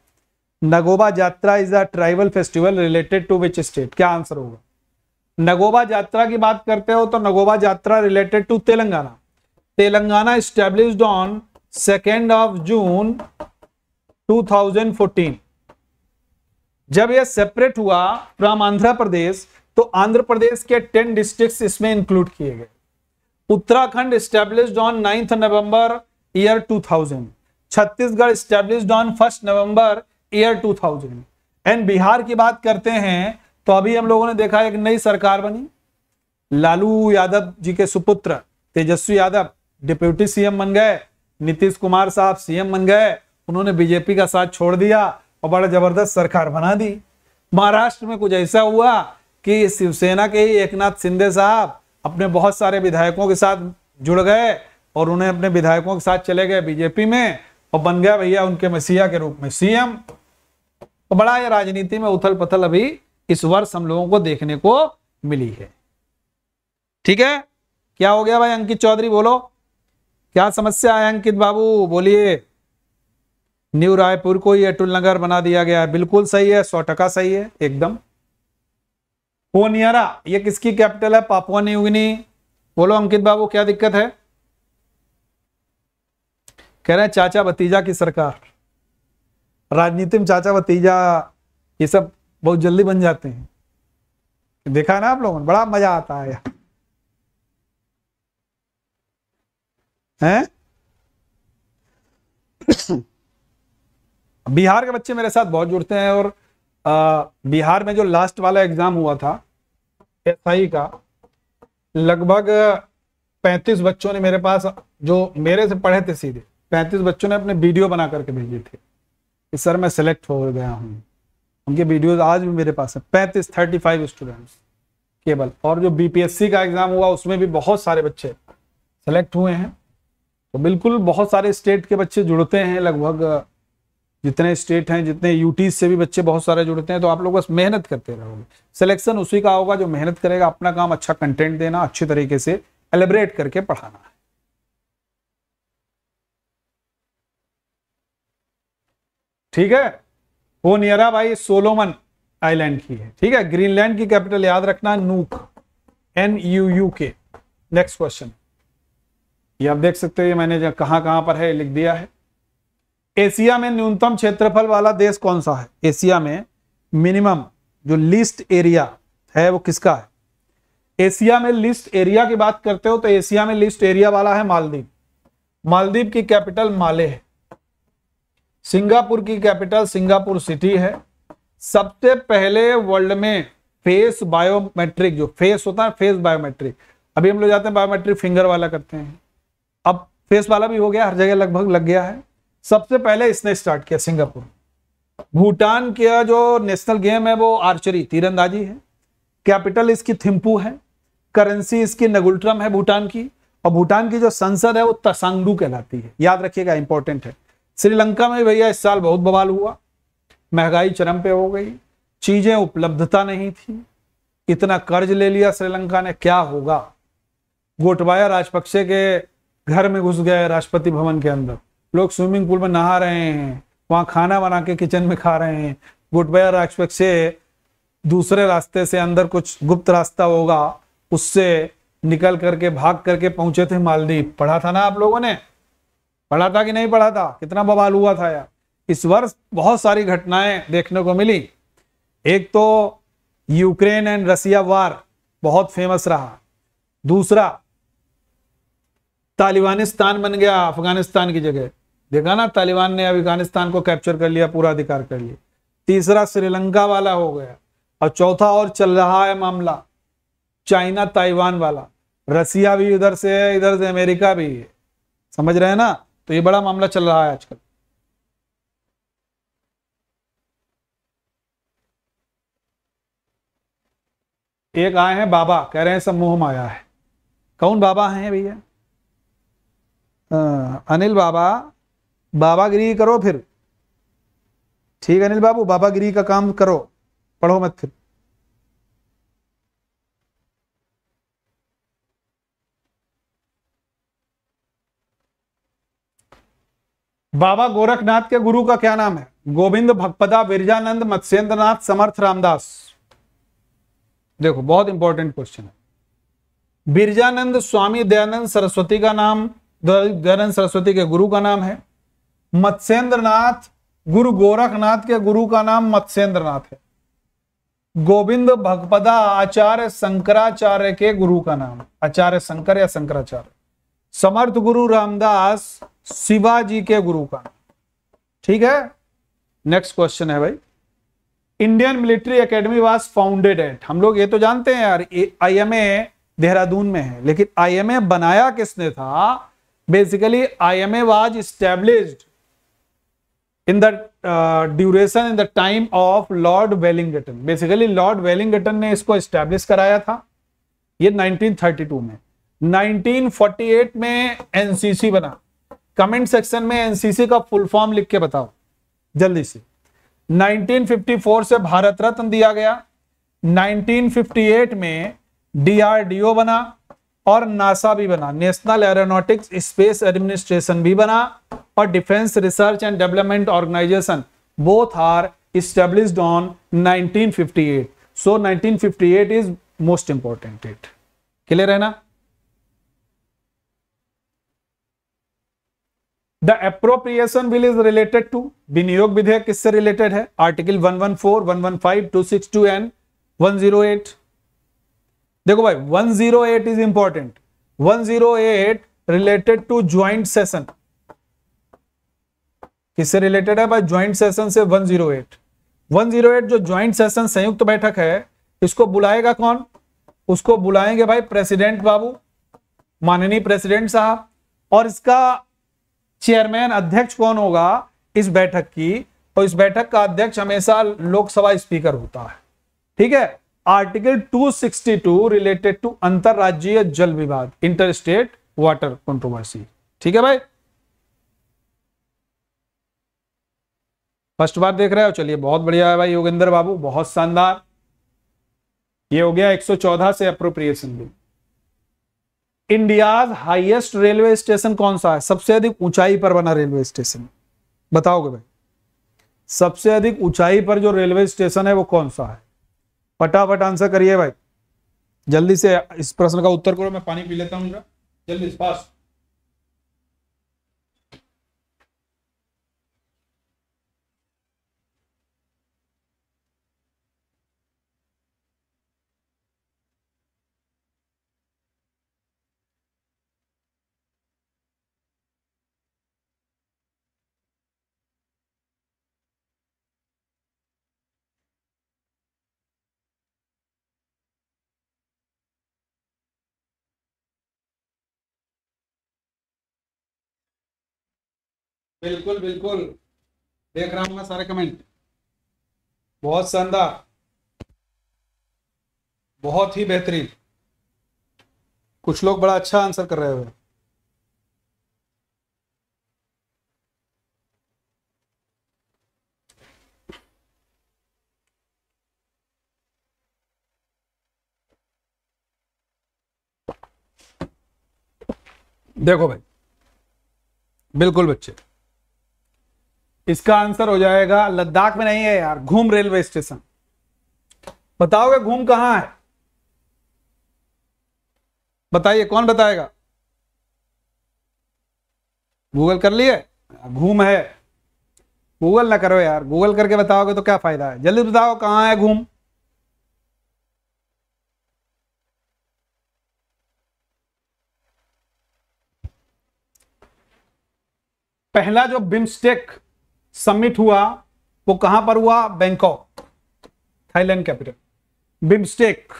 Nagoba Yatra is a tribal festival related to which state क्या आंसर होगा नगोबा यात्रा की बात करते हो तो Nagoba Yatra related to Telangana Telangana established on second of June 2014 जब यह सेपरेट हुआ फ्रॉम आंध्र प्रदेश तो आंध्र प्रदेश के टेन डिस्ट्रिक्ट्स इसमें इंक्लूड किए गए Uttarakhand established on ninth November year 2000 Chhattisgarh established on first November year 2000 and Bihar की बात करते हैं तो अभी हम लोगों ने देखा एक नई सरकार बनी लालू यादव जी के सुपुत्र तेजस्वी यादव डिप्यूटी सीएम बन गए नीतीश कुमार साहब सीएम बन गए उन्होंने बीजेपी का साथ छोड़ दिया और बड़ा जबरदस्त सरकार बना दी महाराष्ट्र में कुछ ऐसा हुआ कि शिवसेना के ही एक नाथ शिंदे साहब अपने बहुत सारे विधायकों के साथ जुड़ गए और उन्हें अपने विधायकों के साथ चले गए बीजेपी में और बन गया भैया उनके मसीहा के रूप में सीएम तो बड़ा ये राजनीति में उथल पथल अभी इस वर्ष हम लोगों को देखने को मिली है ठीक है क्या हो गया भाई अंकित चौधरी बोलो क्या समस्या है अंकित बाबू बोलिए न्यू रायपुर को ही अटुल नगर बना दिया गया है बिल्कुल सही है सौ टका सही है एकदम पोनियरा ये किसकी कैपिटल है पापुआ न्यूगिनी बोलो अंकित बाबू क्या दिक्कत है कह रहे हैं चाचा भतीजा की सरकार राजनीति में चाचा भतीजा ये सब बहुत जल्दी बन जाते हैं देखा ना आप लोगों ने बड़ा मजा आता है हैं [coughs] बिहार के बच्चे मेरे साथ बहुत जुड़ते हैं और आ, बिहार में जो लास्ट वाला एग्जाम हुआ था आई का लगभग पैंतीस बच्चों ने मेरे पास जो मेरे से पढ़े थे सीधे पैंतीस बच्चों ने अपने वीडियो बना करके भेजे थे कि सर मैं सिलेक्ट हो गया हूँ उनके वीडियोस आज भी मेरे पास है पैंतीस थर्टी फाइव स्टूडेंट्स केवल और जो बीपीएससी का एग्जाम हुआ उसमें भी बहुत सारे बच्चे सेलेक्ट हुए हैं तो बिल्कुल बहुत सारे स्टेट के बच्चे जुड़ते हैं लगभग जितने स्टेट हैं जितने यूटीज से भी बच्चे बहुत सारे जुड़ते हैं तो आप लोग बस मेहनत करते रहोगे सिलेक्शन उसी का होगा जो मेहनत करेगा अपना काम अच्छा कंटेंट देना अच्छे तरीके से एलिब्रेट करके पढ़ाना ठीक है वो नियरा भाई सोलोमन आइलैंड की है ठीक है ग्रीनलैंड की कैपिटल याद रखना Nuuk N U U K next question ये आप देख सकते हो ये मैंने कहां कहां पर है लिख दिया है एशिया में न्यूनतम क्षेत्रफल वाला देश कौन सा है एशिया में मिनिमम जो लिस्ट एरिया है वो किसका है एशिया में लिस्ट एरिया की बात करते हो तो एशिया में लिस्ट एरिया वाला है मालदीव मालदीव की कैपिटल माले है सिंगापुर की कैपिटल सिंगापुर सिटी है सबसे पहले वर्ल्ड में फेस बायोमेट्रिक जो फेस होता है फेस बायोमेट्रिक अभी हम लोग जाते हैं बायोमेट्रिक फिंगर वाला करते हैं अब फेस वाला भी हो गया हर जगह लगभग लग गया है सबसे पहले इसने स्टार्ट किया सिंगापुर भूटान का जो नेशनल गेम है वो आर्चरी तीरंदाजी है कैपिटल इसकी थिम्पू है करेंसी इसकी नगुलट्रम है भूटान की और भूटान की जो संसद है वो तसांगडू कहलाती है याद रखिएगा इंपॉर्टेंट है श्रीलंका में भैया इस साल बहुत बवाल हुआ महंगाई चरम पे हो गई चीजें उपलब्धता नहीं थी इतना कर्ज ले लिया श्रीलंका ने क्या होगा गोटवाया राजपक्षे के घर में घुस गए राष्ट्रपति भवन के अंदर लोग स्विमिंग पूल में नहा रहे हैं वहां खाना बना के किचन में खा रहे हैं गोटबाया राजपक्षे दूसरे रास्ते से अंदर कुछ गुप्त रास्ता होगा उससे निकल करके भाग करके पहुंचे थे मालदीप पढ़ा था ना आप लोगों ने पढ़ा था कि नहीं पढ़ा था कितना बवाल हुआ था यार इस वर्ष बहुत सारी घटनाएं देखने को मिली एक तो यूक्रेन एंड रसिया वार बहुत फेमस रहा दूसरा तालिबानिस्तान बन गया अफगानिस्तान की जगह देखा ना तालिबान ने अफगानिस्तान को कैप्चर कर लिया पूरा अधिकार कर लिया तीसरा श्रीलंका वाला हो गया और चौथा और चल रहा है मामला चाइना ताइवान वाला रसिया भी इधर से है इधर से अमेरिका भी है समझ रहे हैं ना तो ये बड़ा मामला चल रहा है आजकल एक आए हैं बाबा कह रहे हैं सब मोह माया है कौन बाबा हैं भैया अनिल बाबा बाबागिरी करो फिर ठीक अनिल बाबू बाबागिरी का काम करो पढ़ो मत फिर बाबा गोरखनाथ के गुरु का क्या नाम है गोविंद भगपदा विरजानंद मत्स्येंद्रनाथ समर्थ रामदास देखो बहुत इंपॉर्टेंट क्वेश्चन है बिरजानंद स्वामी दयानंद सरस्वती का नाम दयानंद सरस्वती के गुरु का नाम है मत्स्येंद्रनाथ गुरु गोरखनाथ के गुरु का नाम मत्स्येंद्रनाथ है गोविंद भगपदा आचार्य शंकराचार्य के गुरु का नाम आचार्य शंकर या शंकराचार्य समर्थ गुरु रामदास शिवाजी के गुरु का ठीक है नेक्स्ट क्वेश्चन है भाई Indian military academy was founded at हम लोग ये तो जानते हैं यार आईएमए देहरादून में है लेकिन आईएमए बनाया किसने था basically IMA was established in the uh, duration in the time of Lord Wellington basically Lord Wellington ने इसको स्टैब्लिश कराया था ये 1932 में 1948 में एनसीसी बना कमेंट सेक्शन में एनसीसी का फुल फॉर्म लिख के बताओ जल्दी से 1954 से भारत रत्न दिया गया 1958 में डीआरडीओ बना और नासा भी बना नेशनल एरोनॉटिक्स स्पेस एडमिनिस्ट्रेशन भी बना और defence research and development organisation both are established on 1958 so 1958 is most important date clear है ना the appropriation bill is related to विनियोग विधेयक किससे रिलेटेड है आर्टिकल 114, 115, 262 एंड 108 देखो भाई 108 is important 108 related to joint session किससे रिलेटेड है भाई ज्वाइंट सेशन से 108 108 जो ज्वाइंट सेशन संयुक्त बैठक है इसको बुलाएगा कौन उसको बुलाएंगे भाई प्रेसिडेंट बाबू माननीय प्रेसिडेंट साहब और इसका चेयरमैन अध्यक्ष कौन होगा इस बैठक की और तो इस बैठक का अध्यक्ष हमेशा लोकसभा स्पीकर होता है ठीक है आर्टिकल 262 रिलेटेड टू अंतरराज्यीय जल विवाद इंटर स्टेट वाटर कंट्रोवर्सी ठीक है भाई फर्स्ट बार देख रहे हो चलिए बहुत बढ़िया है भाई योगेंद्र बाबू बहुत शानदार ये हो गया 114 से appropriation bill India's highest railway station कौन सा है सबसे अधिक ऊंचाई पर बना रेलवे स्टेशन बताओगे भाई सबसे अधिक ऊंचाई पर जो रेलवे स्टेशन है वो कौन सा है फटाफट आंसर करिए भाई जल्दी से इस प्रश्न का उत्तर करो मैं पानी पी लेता हूँ जल्दी फास्ट बिल्कुल बिल्कुल देख रहा हूँ मैं सारे कमेंट बहुत शानदार बहुत ही बेहतरीन कुछ लोग बड़ा अच्छा आंसर कर रहे हो देखो भाई बिल्कुल बच्चे इसका आंसर हो जाएगा लद्दाख में नहीं है यार घूम रेलवे स्टेशन बताओगे घूम कहां है बताइए कौन बताएगा गूगल कर लिए घूम है गूगल ना करो यार गूगल करके बताओगे तो क्या फायदा है जल्दी बताओ कहां है घूम पहला जो बिमस्टेक समिट हुआ वो कहां पर हुआ Bangkok Thailand capital BIMSTEC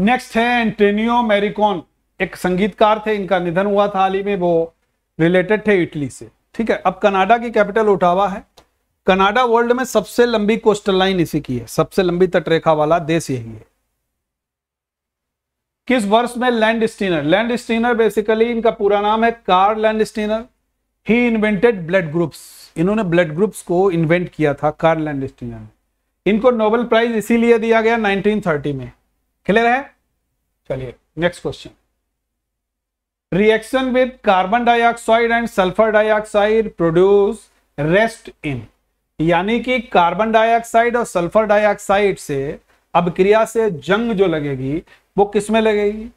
next है एंटेनियो मेरिकॉन एक संगीतकार थे इनका निधन हुआ था हाल ही में वो रिलेटेड थे इटली से ठीक है अब कनाडा की कैपिटल उठावा है कनाडा वर्ल्ड में सबसे लंबी कोस्टल लाइन इसी की है सबसे लंबी तटरेखा वाला देश यही है किस वर्ष में Landsteiner Landsteiner basically इनका पूरा नाम है Karl Landsteiner he invented blood groups इन्होंने ब्लड ग्रुप्स को इन्वेंट किया था कार्ल एंड ने इनको नोबेल प्राइज इसीलिए दिया गया 1930 में क्लियर है चलिए next question reaction with carbon dioxide and sulphur dioxide produce rust in यानी कि कार्बन डाइऑक्साइड और सल्फर डाइऑक्साइड से अब क्रिया से जंग जो लगेगी वो किस में लगेगी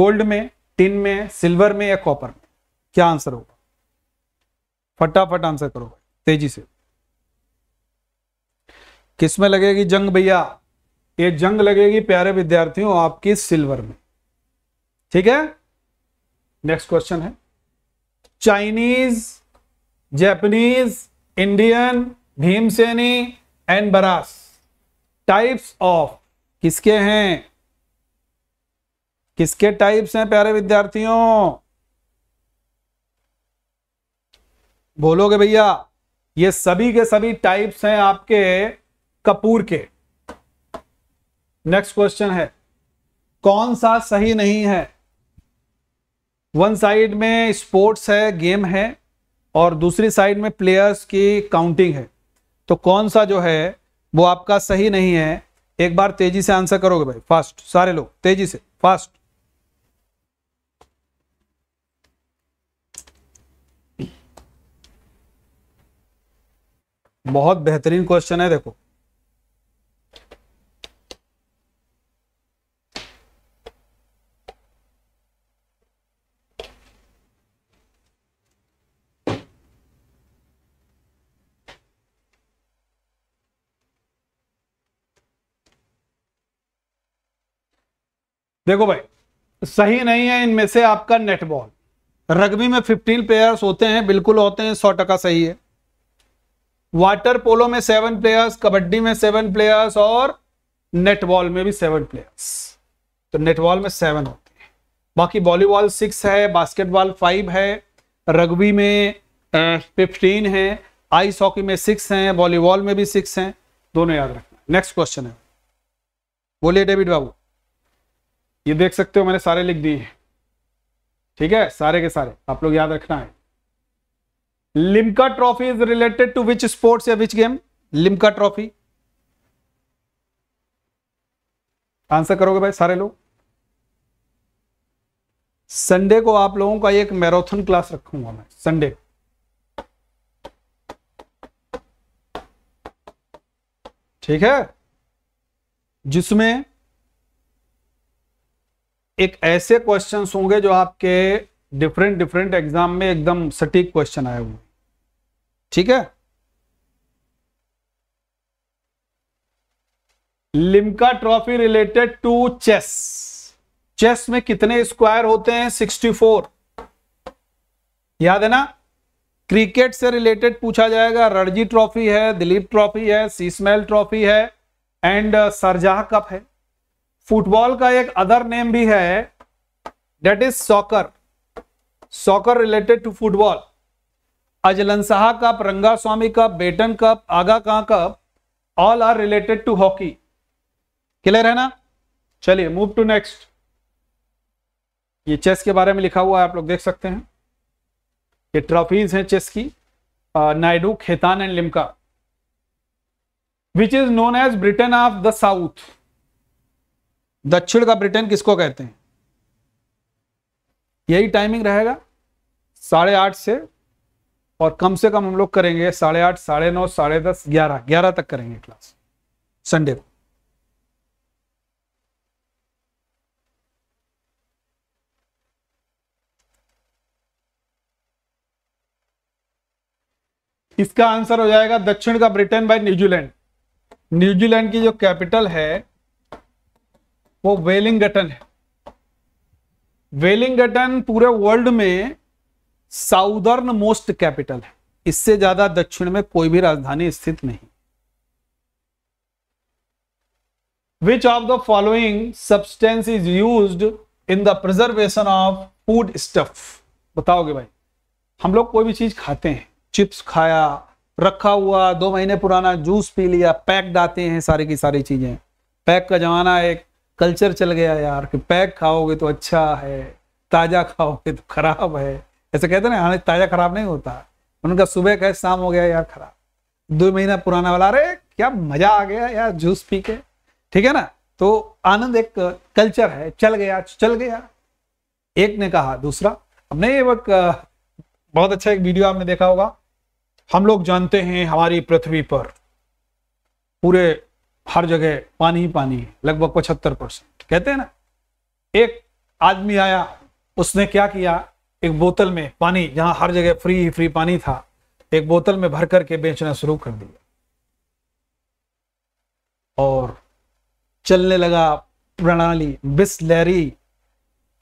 गोल्ड में टिन में सिल्वर में या कॉपर में क्या आंसर होगा फटाफट आंसर करो तेजी से किस में लगेगी जंग भैया ये जंग लगेगी प्यारे विद्यार्थियों आपकी सिल्वर में ठीक है नेक्स्ट क्वेश्चन है Chinese Japanese Indian Bhimseni and Baras types of किसके हैं किसके टाइप्स हैं प्यारे विद्यार्थियों बोलोगे भैया ये सभी के सभी टाइप्स हैं आपके कपूर के नेक्स्ट क्वेश्चन है कौन सा सही नहीं है वन साइड में स्पोर्ट्स है गेम है और दूसरी साइड में प्लेयर्स की काउंटिंग है तो कौन सा जो है वो आपका सही नहीं है एक बार तेजी से आंसर करोगे भाई फास्ट सारे लोग तेजी से फास्ट बहुत बेहतरीन क्वेश्चन है देखो देखो भाई सही नहीं है इनमें से आपका नेटबॉल रग्बी में 15 प्लेयर्स होते हैं बिल्कुल होते हैं सौ टका सही है वाटर पोलो में सेवन प्लेयर्स कबड्डी में सेवन प्लेयर्स और नेटबॉल में भी सेवन प्लेयर्स तो नेटबॉल में सेवन होते हैं बाकी वॉलीबॉल सिक्स है बास्केटबॉल फाइव है रग्बी में फिफ्टीन है आइस हॉकी में सिक्स हैं वॉलीबॉल में भी सिक्स हैं दोनों याद रखना नेक्स्ट क्वेश्चन है बोलिए डेविड बाबू ये देख सकते हो मैंने सारे लिख दिए हैं ठीक है सारे के सारे आप लोग याद रखना है Limca trophy is related to which sports या which game Limca trophy answer करोगे भाई सारे लोग संडे को आप लोगों का एक मैराथन क्लास रखूंगा मैं संडे ठीक है जिसमें एक ऐसे क्वेश्चंस होंगे जो आपके डिफरेंट डिफरेंट एग्जाम में एकदम सटीक क्वेश्चन आए हुए ठीक है Limca trophy related to chess chess में कितने स्क्वायर होते हैं 64 याद है ना क्रिकेट से रिलेटेड पूछा जाएगा रणजी ट्रॉफी है दिलीप ट्रॉफी है सीस्मेल ट्रॉफी है एंड सरजाह कप है फुटबॉल का एक अदर नेम भी है that is soccer soccer related to football Azlan Shah cup Rangaswamy cup Beighton cup Aga Khan cup all are related to hockey clear है ना चलिए मूव टू नेक्स्ट ये चेस के बारे में लिखा हुआ है आप लोग देख सकते हैं ये ट्रॉफीज हैं चेस की Naidu Khetan and Limca which is known as Britain of the south दक्षिण का ब्रिटेन किसको कहते हैं यही टाइमिंग रहेगा साढ़े आठ से और कम से कम हम लोग करेंगे साढ़े आठ साढ़े नौ साढ़े दस ग्यारह ग्यारह तक करेंगे क्लास संडे को इसका आंसर हो जाएगा दक्षिण का ब्रिटेन बाय न्यूजीलैंड न्यूजीलैंड की जो कैपिटल है वो वेलिंगटन है वेलिंगटन पूरे वर्ल्ड में साउदर्न मोस्ट कैपिटल है इससे ज्यादा दक्षिण में कोई भी राजधानी स्थित नहीं which of the following substance is use in the preservation of food stuff बताओगे भाई हम लोग कोई भी चीज खाते हैं चिप्स खाया रखा हुआ दो महीने पुराना जूस पी लिया पैक्ड आते हैं सारी की सारी चीजें पैक का जमाना एक कल्चर चल गया यार कि पैक खाओगे तो अच्छा है ताजा खाओगे तो खराब है ऐसे कहते ना हाँ ताजा खराब नहीं होता उनका सुबह कहे शाम हो गया यार खराब दो महीना पुराना वाला अरे क्या मजा आ गया यार जूस पी के ठीक है ना तो आनंद एक कल्चर है चल गया चल गया एक ने कहा दूसरा हमने ये वक्त बहुत अच्छा एक वीडियो आपने देखा होगा हम लोग जानते हैं हमारी पृथ्वी पर पूरे हर जगह पानी ही पानी लगभग पचहत्तर परसेंट कहते हैं ना एक आदमी आया उसने क्या किया एक बोतल में पानी जहां हर जगह फ्री ही फ्री पानी था एक बोतल में भर करके बेचना शुरू कर दिया और चलने लगा प्रणाली बिस्लहरी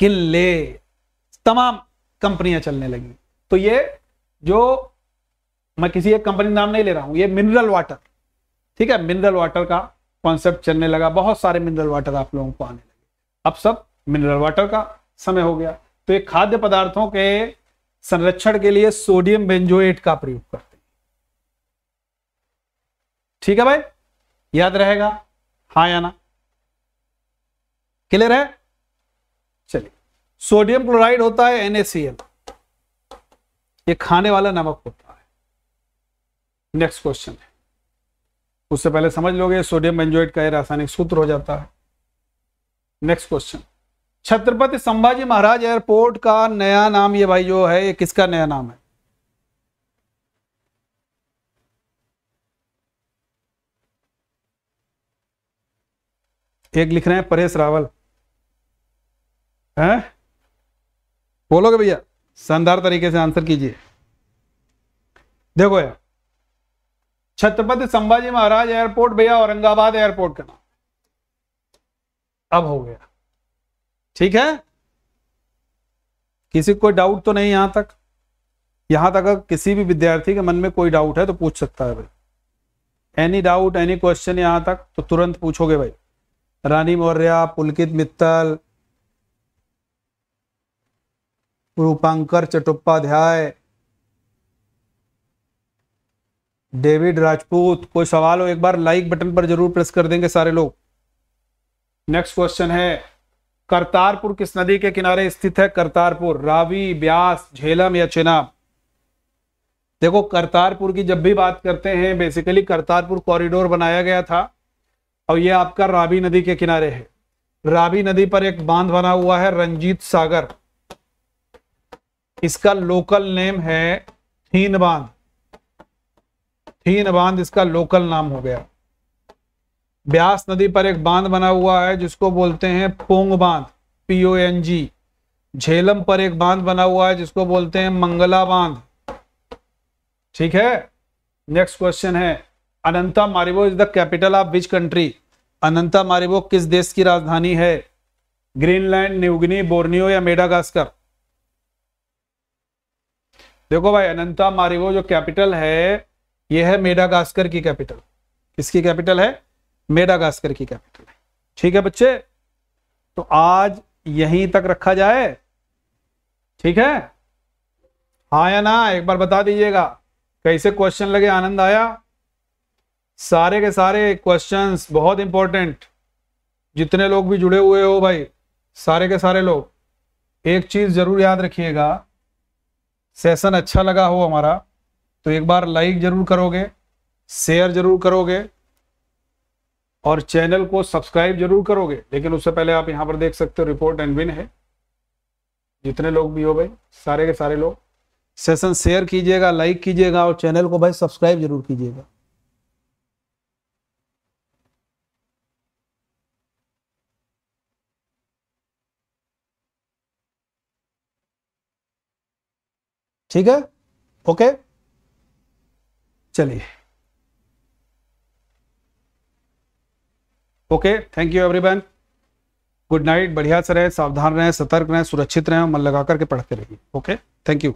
किले तमाम कंपनियां चलने लगी तो ये जो मैं किसी एक कंपनी नाम नहीं ले रहा हूं ये मिनरल वाटर ठीक है मिनरल वाटर का कॉन्सेप्ट चलने लगा बहुत सारे मिनरल वाटर आप लोगों को आने लगे अब सब मिनरल वाटर का समय हो गया तो ये खाद्य पदार्थों के संरक्षण के लिए सोडियम बेंजोएट का प्रयोग करते हैं ठीक है भाई याद रहेगा हाँ या ना क्लियर है चलिए सोडियम क्लोराइड होता है NaCl ये खाने वाला नमक होता है नेक्स्ट क्वेश्चन है उससे पहले समझ लोगे सोडियम बेंजोएट का रासायनिक सूत्र हो जाता है next question Chhatrapati Sambhaji Maharaj airport का नया नाम ये भाई जो है ये किसका नया नाम है एक लिख रहे हैं परेश रावल हैं बोलोगे भैया शानदार तरीके से आंसर कीजिए देखो यार छत्रपति संभाजी महाराज एयरपोर्ट भैया औरंगाबाद एयरपोर्ट का नाम अब हो गया ठीक है किसी कोई डाउट तो नहीं यहां तक यहां तक अगर किसी भी विद्यार्थी के मन में कोई डाउट है तो पूछ सकता है भाई एनी डाउट एनी क्वेश्चन यहां तक तो तुरंत पूछोगे भाई रानी मौर्य पुलकित मित्तल रूपांकर चट्टोपाध्याय डेविड राजपूत कोई सवाल हो एक बार लाइक बटन पर जरूर प्रेस कर देंगे सारे लोग नेक्स्ट क्वेश्चन है करतारपुर किस नदी के किनारे स्थित है करतारपुर रावी ब्यास झेलम या चिनाब देखो करतारपुर की जब भी बात करते हैं बेसिकली करतारपुर कॉरिडोर बनाया गया था और ये आपका रावी नदी के किनारे है रावी नदी पर एक बांध बना हुआ है रंजीत सागर इसका लोकल नेम है थीन बांध थीन बांध इसका लोकल नाम हो गया ब्यास नदी पर एक बांध बना हुआ है जिसको बोलते हैं पोंग बांध पीओ एन जी झेलम पर एक बांध बना हुआ है जिसको बोलते हैं मंगला बांध ठीक है नेक्स्ट क्वेश्चन है Antananarivo is the capital of which country Antananarivo किस देश की राजधानी है ग्रीनलैंड न्यूगनी बोर्नियो या मेडागास्कर देखो भाई अनंता मारिबो जो कैपिटल है यह है मेडागास्कर की कैपिटल किसकी कैपिटल है मेडागास्कर की कैपिटल है ठीक है बच्चे तो आज यहीं तक रखा जाए ठीक है हा या ना एक बार बता दीजिएगा कैसे क्वेश्चन लगे आनंद आया सारे के सारे क्वेश्चंस बहुत इंपॉर्टेंट जितने लोग भी जुड़े हुए हो भाई सारे के सारे लोग एक चीज जरूर याद रखिएगा सेशन अच्छा लगा हो हमारा तो एक बार लाइक जरूर करोगे शेयर जरूर करोगे और चैनल को सब्सक्राइब जरूर करोगे लेकिन उससे पहले आप यहाँ पर देख सकते हो रिपोर्ट एंड विन है जितने लोग भी हो भाई सारे के सारे लोग सेशन शेयर कीजिएगा लाइक कीजिएगा और चैनल को भाई सब्सक्राइब जरूर कीजिएगा ठीक है ओके चलिए okay thank you everyone good night बढ़िया से रहे सावधान रहें सतर्क रहें सुरक्षित रहें मन लगा करके पढ़ते रहिए ओके थैंक यू